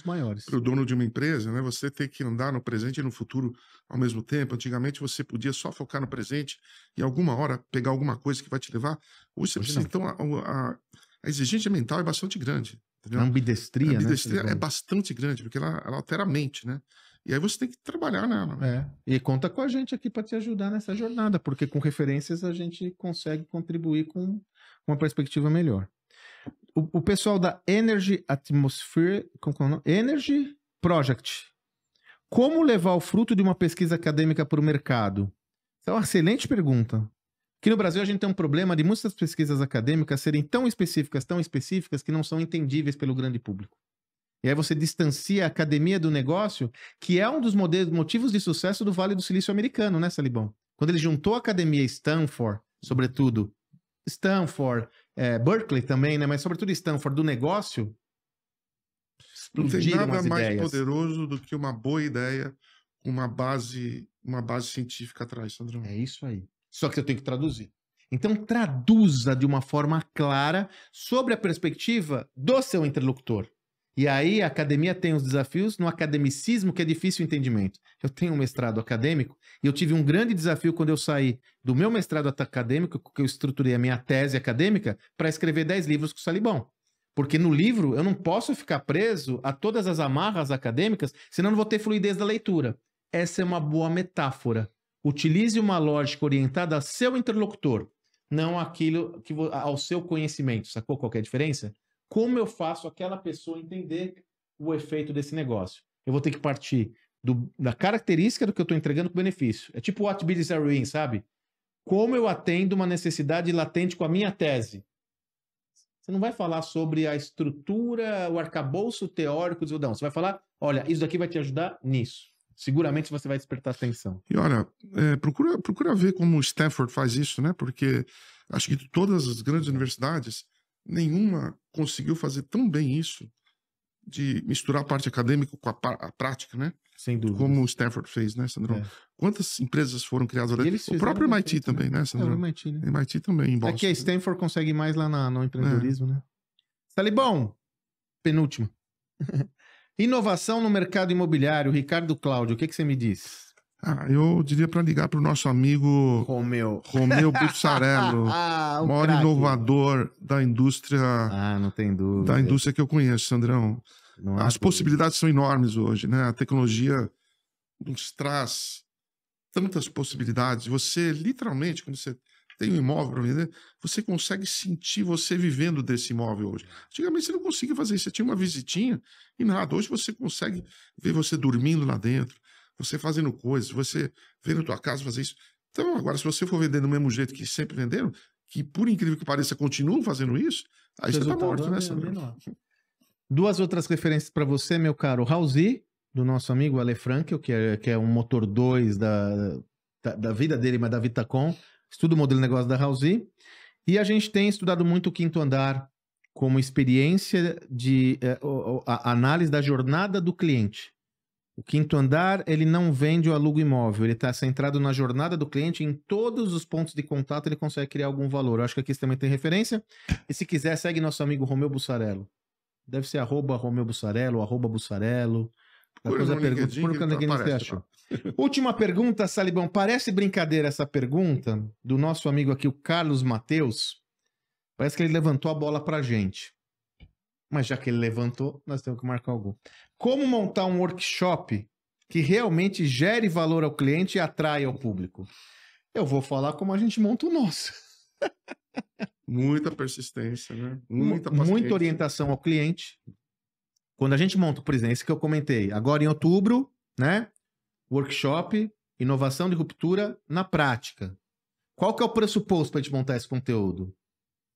para o dono de uma empresa, né? Você ter que andar no presente e no futuro ao mesmo tempo. Antigamente você podia só focar no presente e alguma hora pegar alguma coisa que vai te levar. Hoje você Hoje precisa, não. então, a, a a exigência mental é bastante grande. Entendeu? A ambidestria, a né, ambidestria né? é bastante grande, porque ela, ela, altera a mente, né? E aí você tem que trabalhar nela. Né? É. E conta com a gente aqui para te ajudar nessa jornada, porque com referências a gente consegue contribuir com uma perspectiva melhor. O, o pessoal da Energy Atmosphere, é Energy Project. Como levar o fruto de uma pesquisa acadêmica para o mercado? é uma excelente pergunta. Que no Brasil a gente tem um problema de muitas pesquisas acadêmicas serem tão específicas, tão específicas, que não são entendíveis pelo grande público. E aí você distancia a academia do negócio, que é um dos modelos, motivos de sucesso do Vale do Silício americano, né, Salibão? Quando ele juntou a academia Stanford, sobretudo, Stanford, é, Berkeley também, né? Mas sobretudo Stanford do negócio. Não tem nada mais ideias. poderoso do que uma boa ideia com uma base, uma base científica atrás, Sandrão. É isso aí. Só que eu tenho que traduzir. Então, traduza de uma forma clara sobre a perspectiva do seu interlocutor. E aí a academia tem os desafios no academicismo que é difícil o entendimento. Eu tenho um mestrado acadêmico e eu tive um grande desafio quando eu saí do meu mestrado acadêmico, que eu estruturei a minha tese acadêmica, para escrever 10 livros com o Salibão. Porque no livro eu não posso ficar preso a todas as amarras acadêmicas, senão não vou ter fluidez da leitura. Essa é uma boa metáfora Utilize uma lógica orientada a seu interlocutor, não aquilo que ao seu conhecimento. Sacou qual é a diferença? Como eu faço aquela pessoa entender o efeito desse negócio? Eu vou ter que partir do, da característica do que eu estou entregando com benefício. É tipo what business are you sabe? Como eu atendo uma necessidade latente com a minha tese? Você não vai falar sobre a estrutura, o arcabouço teórico do Zildão. Você vai falar, olha, isso daqui vai te ajudar nisso seguramente você vai despertar atenção. E olha, é, procura, procura ver como o Stanford faz isso, né? Porque acho que de todas as grandes universidades, nenhuma conseguiu fazer tão bem isso de misturar a parte acadêmica com a, a prática, né? Sem dúvida. Como o Stanford fez, né, Sandrão? É. Quantas empresas foram criadas? O próprio MIT né? também, né, Sandrão? É, o MIT, né? MIT também, em Boston. É que a né? Stanford consegue mais lá na, no é. empreendedorismo, é. né? Salibão penúltima. Inovação no mercado imobiliário, Ricardo Cláudio, o que, que você me diz? Ah, eu diria para ligar para o nosso amigo Romeu, Romeu Bussarello, ah, maior craque. inovador da indústria. Ah, não tem dúvida. Da indústria que eu conheço, Sandrão. As possibilidades são enormes hoje, né? A tecnologia nos traz tantas possibilidades. Você, literalmente, quando você tem um imóvel para vender, você consegue sentir você vivendo desse imóvel hoje. Antigamente você não conseguia fazer isso, você tinha uma visitinha e nada. Hoje você consegue ver você dormindo lá dentro, você fazendo coisas, você vendo a tua casa fazer isso. Então, agora, se você for vender do mesmo jeito que sempre venderam, que por incrível que pareça continuam fazendo isso, aí você tá morto, né, Duas outras referências para você, meu caro. Halsey, do nosso amigo Ale Frankel, que é, que é um motor 2 da, da, da vida dele, mas da Vitacom estudo o modelo de negócio da Halsey, e a gente tem estudado muito o quinto andar como experiência de eh, análise da jornada do cliente. O quinto andar, ele não vende ou aluga imóvel, ele está centrado na jornada do cliente, em todos os pontos de contato ele consegue criar algum valor. Eu acho que aqui também tem referência. E se quiser, segue nosso amigo Romeu Bussarello. Deve ser arroba Romeu Bussarello, arroba Bussarello. Coisa tá pergunta, por um canal que você acha. Última pergunta, Salibão. Parece brincadeira essa pergunta do nosso amigo aqui, o Carlos Mateus. Parece que ele levantou a bola pra gente. Mas já que ele levantou, nós temos que marcar algum. Como montar um workshop que realmente gere valor ao cliente e atraia ao público? Eu vou falar como a gente monta o nosso. Muita persistência, né? Muita paciência. Muita orientação ao cliente. Quando a gente monta, por exemplo, esse que eu comentei, agora em outubro, né? workshop, inovação de ruptura na prática. Qual que é o pressuposto para a gente montar esse conteúdo?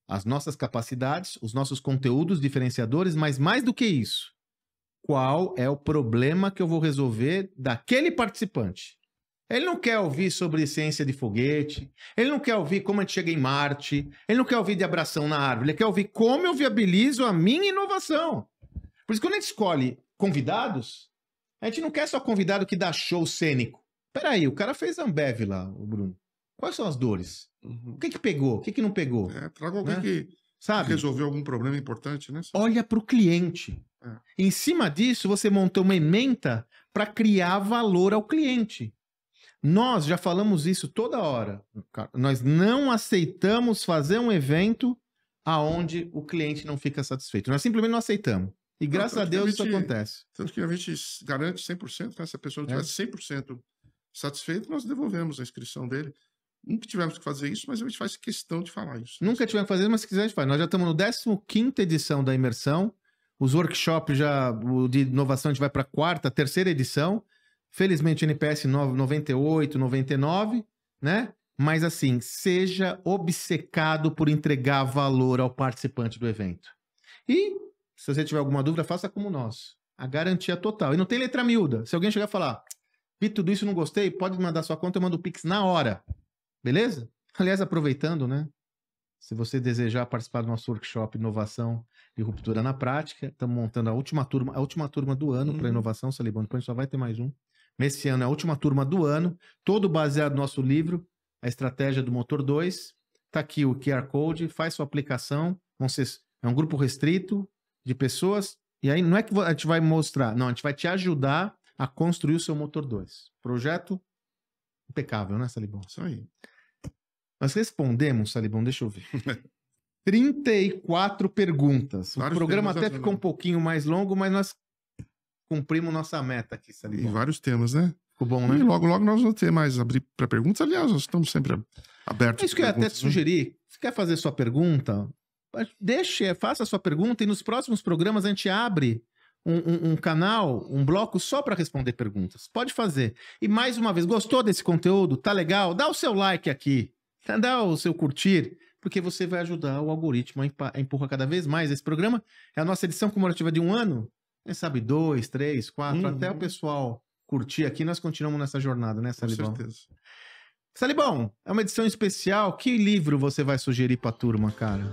As nossas capacidades, os nossos conteúdos diferenciadores, mas mais do que isso, qual é o problema que eu vou resolver daquele participante? Ele não quer ouvir sobre ciência de foguete, ele não quer ouvir como a gente chega em Marte, ele não quer ouvir de abração na árvore, ele quer ouvir como eu viabilizo a minha inovação. Por isso, quando a gente escolhe convidados, a gente não quer só convidado que dá show cênico. Peraí, o cara fez Ambev lá, o Bruno. Quais são as dores? Uhum. O que que pegou? O que que não pegou? É, traga alguém né? que sabe resolveu algum problema importante, né? Olha para o cliente. É. Em cima disso, você montou uma ementa para criar valor ao cliente. Nós já falamos isso toda hora. Nós não aceitamos fazer um evento aonde o cliente não fica satisfeito. Nós simplesmente não aceitamos. E graças a Deus a gente, isso acontece. Tanto que a gente garante 100%, né? Tá? se a pessoa não estiver é. 100% satisfeita, nós devolvemos a inscrição dele. Nunca tivemos que fazer isso, mas a gente faz questão de falar isso. Né? Nunca tivemos que fazer, mas se quiser a gente faz. Nós já estamos no 15 edição da imersão. Os workshops já, o de inovação, a gente vai para a quarta, terceira edição. Felizmente, NPS 98, 99, né? Mas assim, seja obcecado por entregar valor ao participante do evento. E se você tiver alguma dúvida, faça como nós. A garantia total. E não tem letra miúda. Se alguém chegar e falar, vi tudo isso, não gostei, pode mandar sua conta, eu mando o Pix na hora. Beleza? Aliás, aproveitando, né? Se você desejar participar do nosso workshop Inovação e Ruptura na Prática, estamos montando a última turma, a última turma do ano uhum. para inovação, Salibão. Depois só vai ter mais um. Nesse ano é a última turma do ano, todo baseado no nosso livro, A Estratégia do Motor 2. Está aqui o QR Code, faz sua aplicação. Ser, é um grupo restrito, de pessoas. E aí não é que a gente vai mostrar, não, a gente vai te ajudar a construir o seu motor 2. Projeto impecável, né, Salibão? Isso aí. Nós respondemos, Salibão, deixa eu ver. 34 perguntas. O programa até ficou um pouquinho mais longo, mas nós cumprimos nossa meta aqui, Salibão. E vários temas, né? Ficou bom, né? E logo, logo nós vamos ter mais abrir para perguntas. Aliás, nós estamos sempre abertos. É isso que eu ia até te né? sugerir. Se quer fazer sua pergunta, Deixe, é, faça a sua pergunta e nos próximos programas a gente abre um, um, um, canal, um bloco só para responder perguntas. Pode fazer. E mais uma vez, gostou desse conteúdo? Tá legal? Dá o seu like aqui, dá o seu curtir, porque você vai ajudar o algoritmo a empurrar cada vez mais esse programa. É a nossa edição comemorativa de um ano, quem sabe dois, três, quatro, uhum. até o pessoal curtir aqui. Nós continuamos nessa jornada, né, Salibão? Com certeza. Salibão, é uma edição especial. Que livro você vai sugerir para a turma, cara?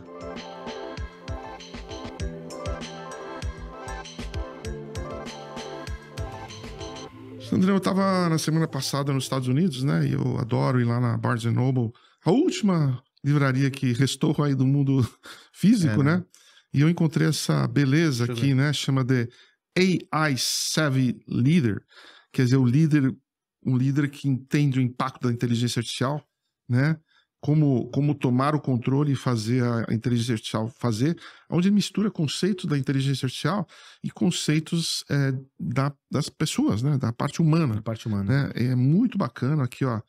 Sandrão, eu tava na semana passada nos Estados Unidos, né? E eu adoro ir lá na Barnes Noble, a última livraria que restou aí do mundo físico, é, né? né? E eu encontrei essa beleza Deixa aqui, ver. né? Chama de AI Savvy Leader, quer dizer, o líder, um líder que entende o impacto da inteligência artificial, né? como, como tomar o controle e fazer a inteligência artificial fazer, onde mistura conceitos da inteligência artificial e conceitos é, da, das pessoas, né? da parte humana. Da parte humana. Né? É muito bacana. Aqui, ó,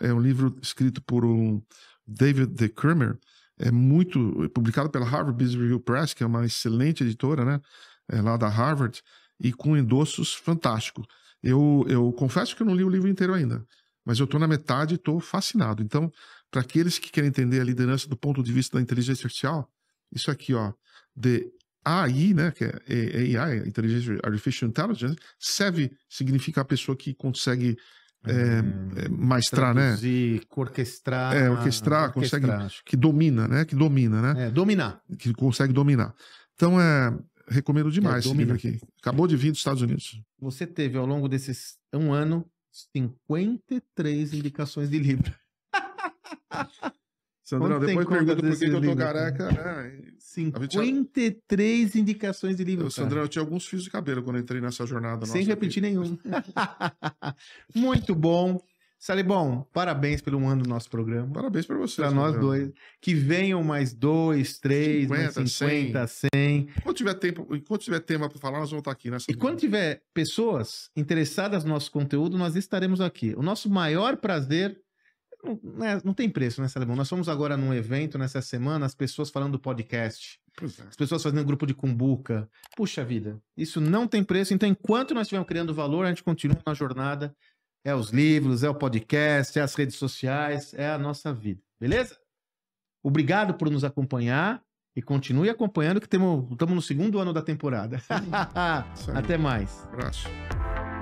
é um livro escrito por um David De Kermer, é muito publicado pela Harvard Business Review Press, que é uma excelente editora, né? É lá da Harvard, e com endossos fantástico. Eu, eu confesso que eu não li o livro inteiro ainda, mas eu estou na metade e estou fascinado. Então, para aqueles que querem entender a liderança do ponto de vista da inteligência artificial, isso aqui, ó, de AI, né, que é AI, Inteligência Artificial Intelligence, serve, significa a pessoa que consegue é, é, maestrar, né? né? orquestrar. É, orquestrar, orquestrar consegue. Que domina, né? Que domina, né? É, dominar. Que consegue dominar. Então, é, recomendo demais é, esse livro aqui. Acabou de vir dos Estados Unidos. Você teve, ao longo desses um ano, 53 indicações de livro. Sandrão, depois pergunta por que eu tô careca. É, né? 53 indicações de livro. Eu, Sandrão, eu tinha alguns fios de cabelo quando entrei nessa jornada. Sem nossa, repetir aqui. nenhum. Muito bom. Salibão, parabéns pelo ano do nosso programa. Parabéns para você. Para nós dois. Que venham mais dois, três, 50, mais 50, 100. 100. Quando tiver tempo, enquanto tiver tema para falar, nós vamos estar aqui nessa. Né, e quando tiver pessoas interessadas no nosso conteúdo, nós estaremos aqui. O nosso maior prazer não, né, não tem preço, né, Salomão? Nós fomos agora num evento nessa semana, as pessoas falando do podcast, é. as pessoas fazendo grupo de cumbuca. Puxa vida, isso não tem preço. Então, enquanto nós estivermos criando valor, a gente continua na jornada. É os livros, é o podcast, é as redes sociais, é a nossa vida. Beleza? Obrigado por nos acompanhar e continue acompanhando que estamos no segundo ano da temporada. Até mais. Um abraço.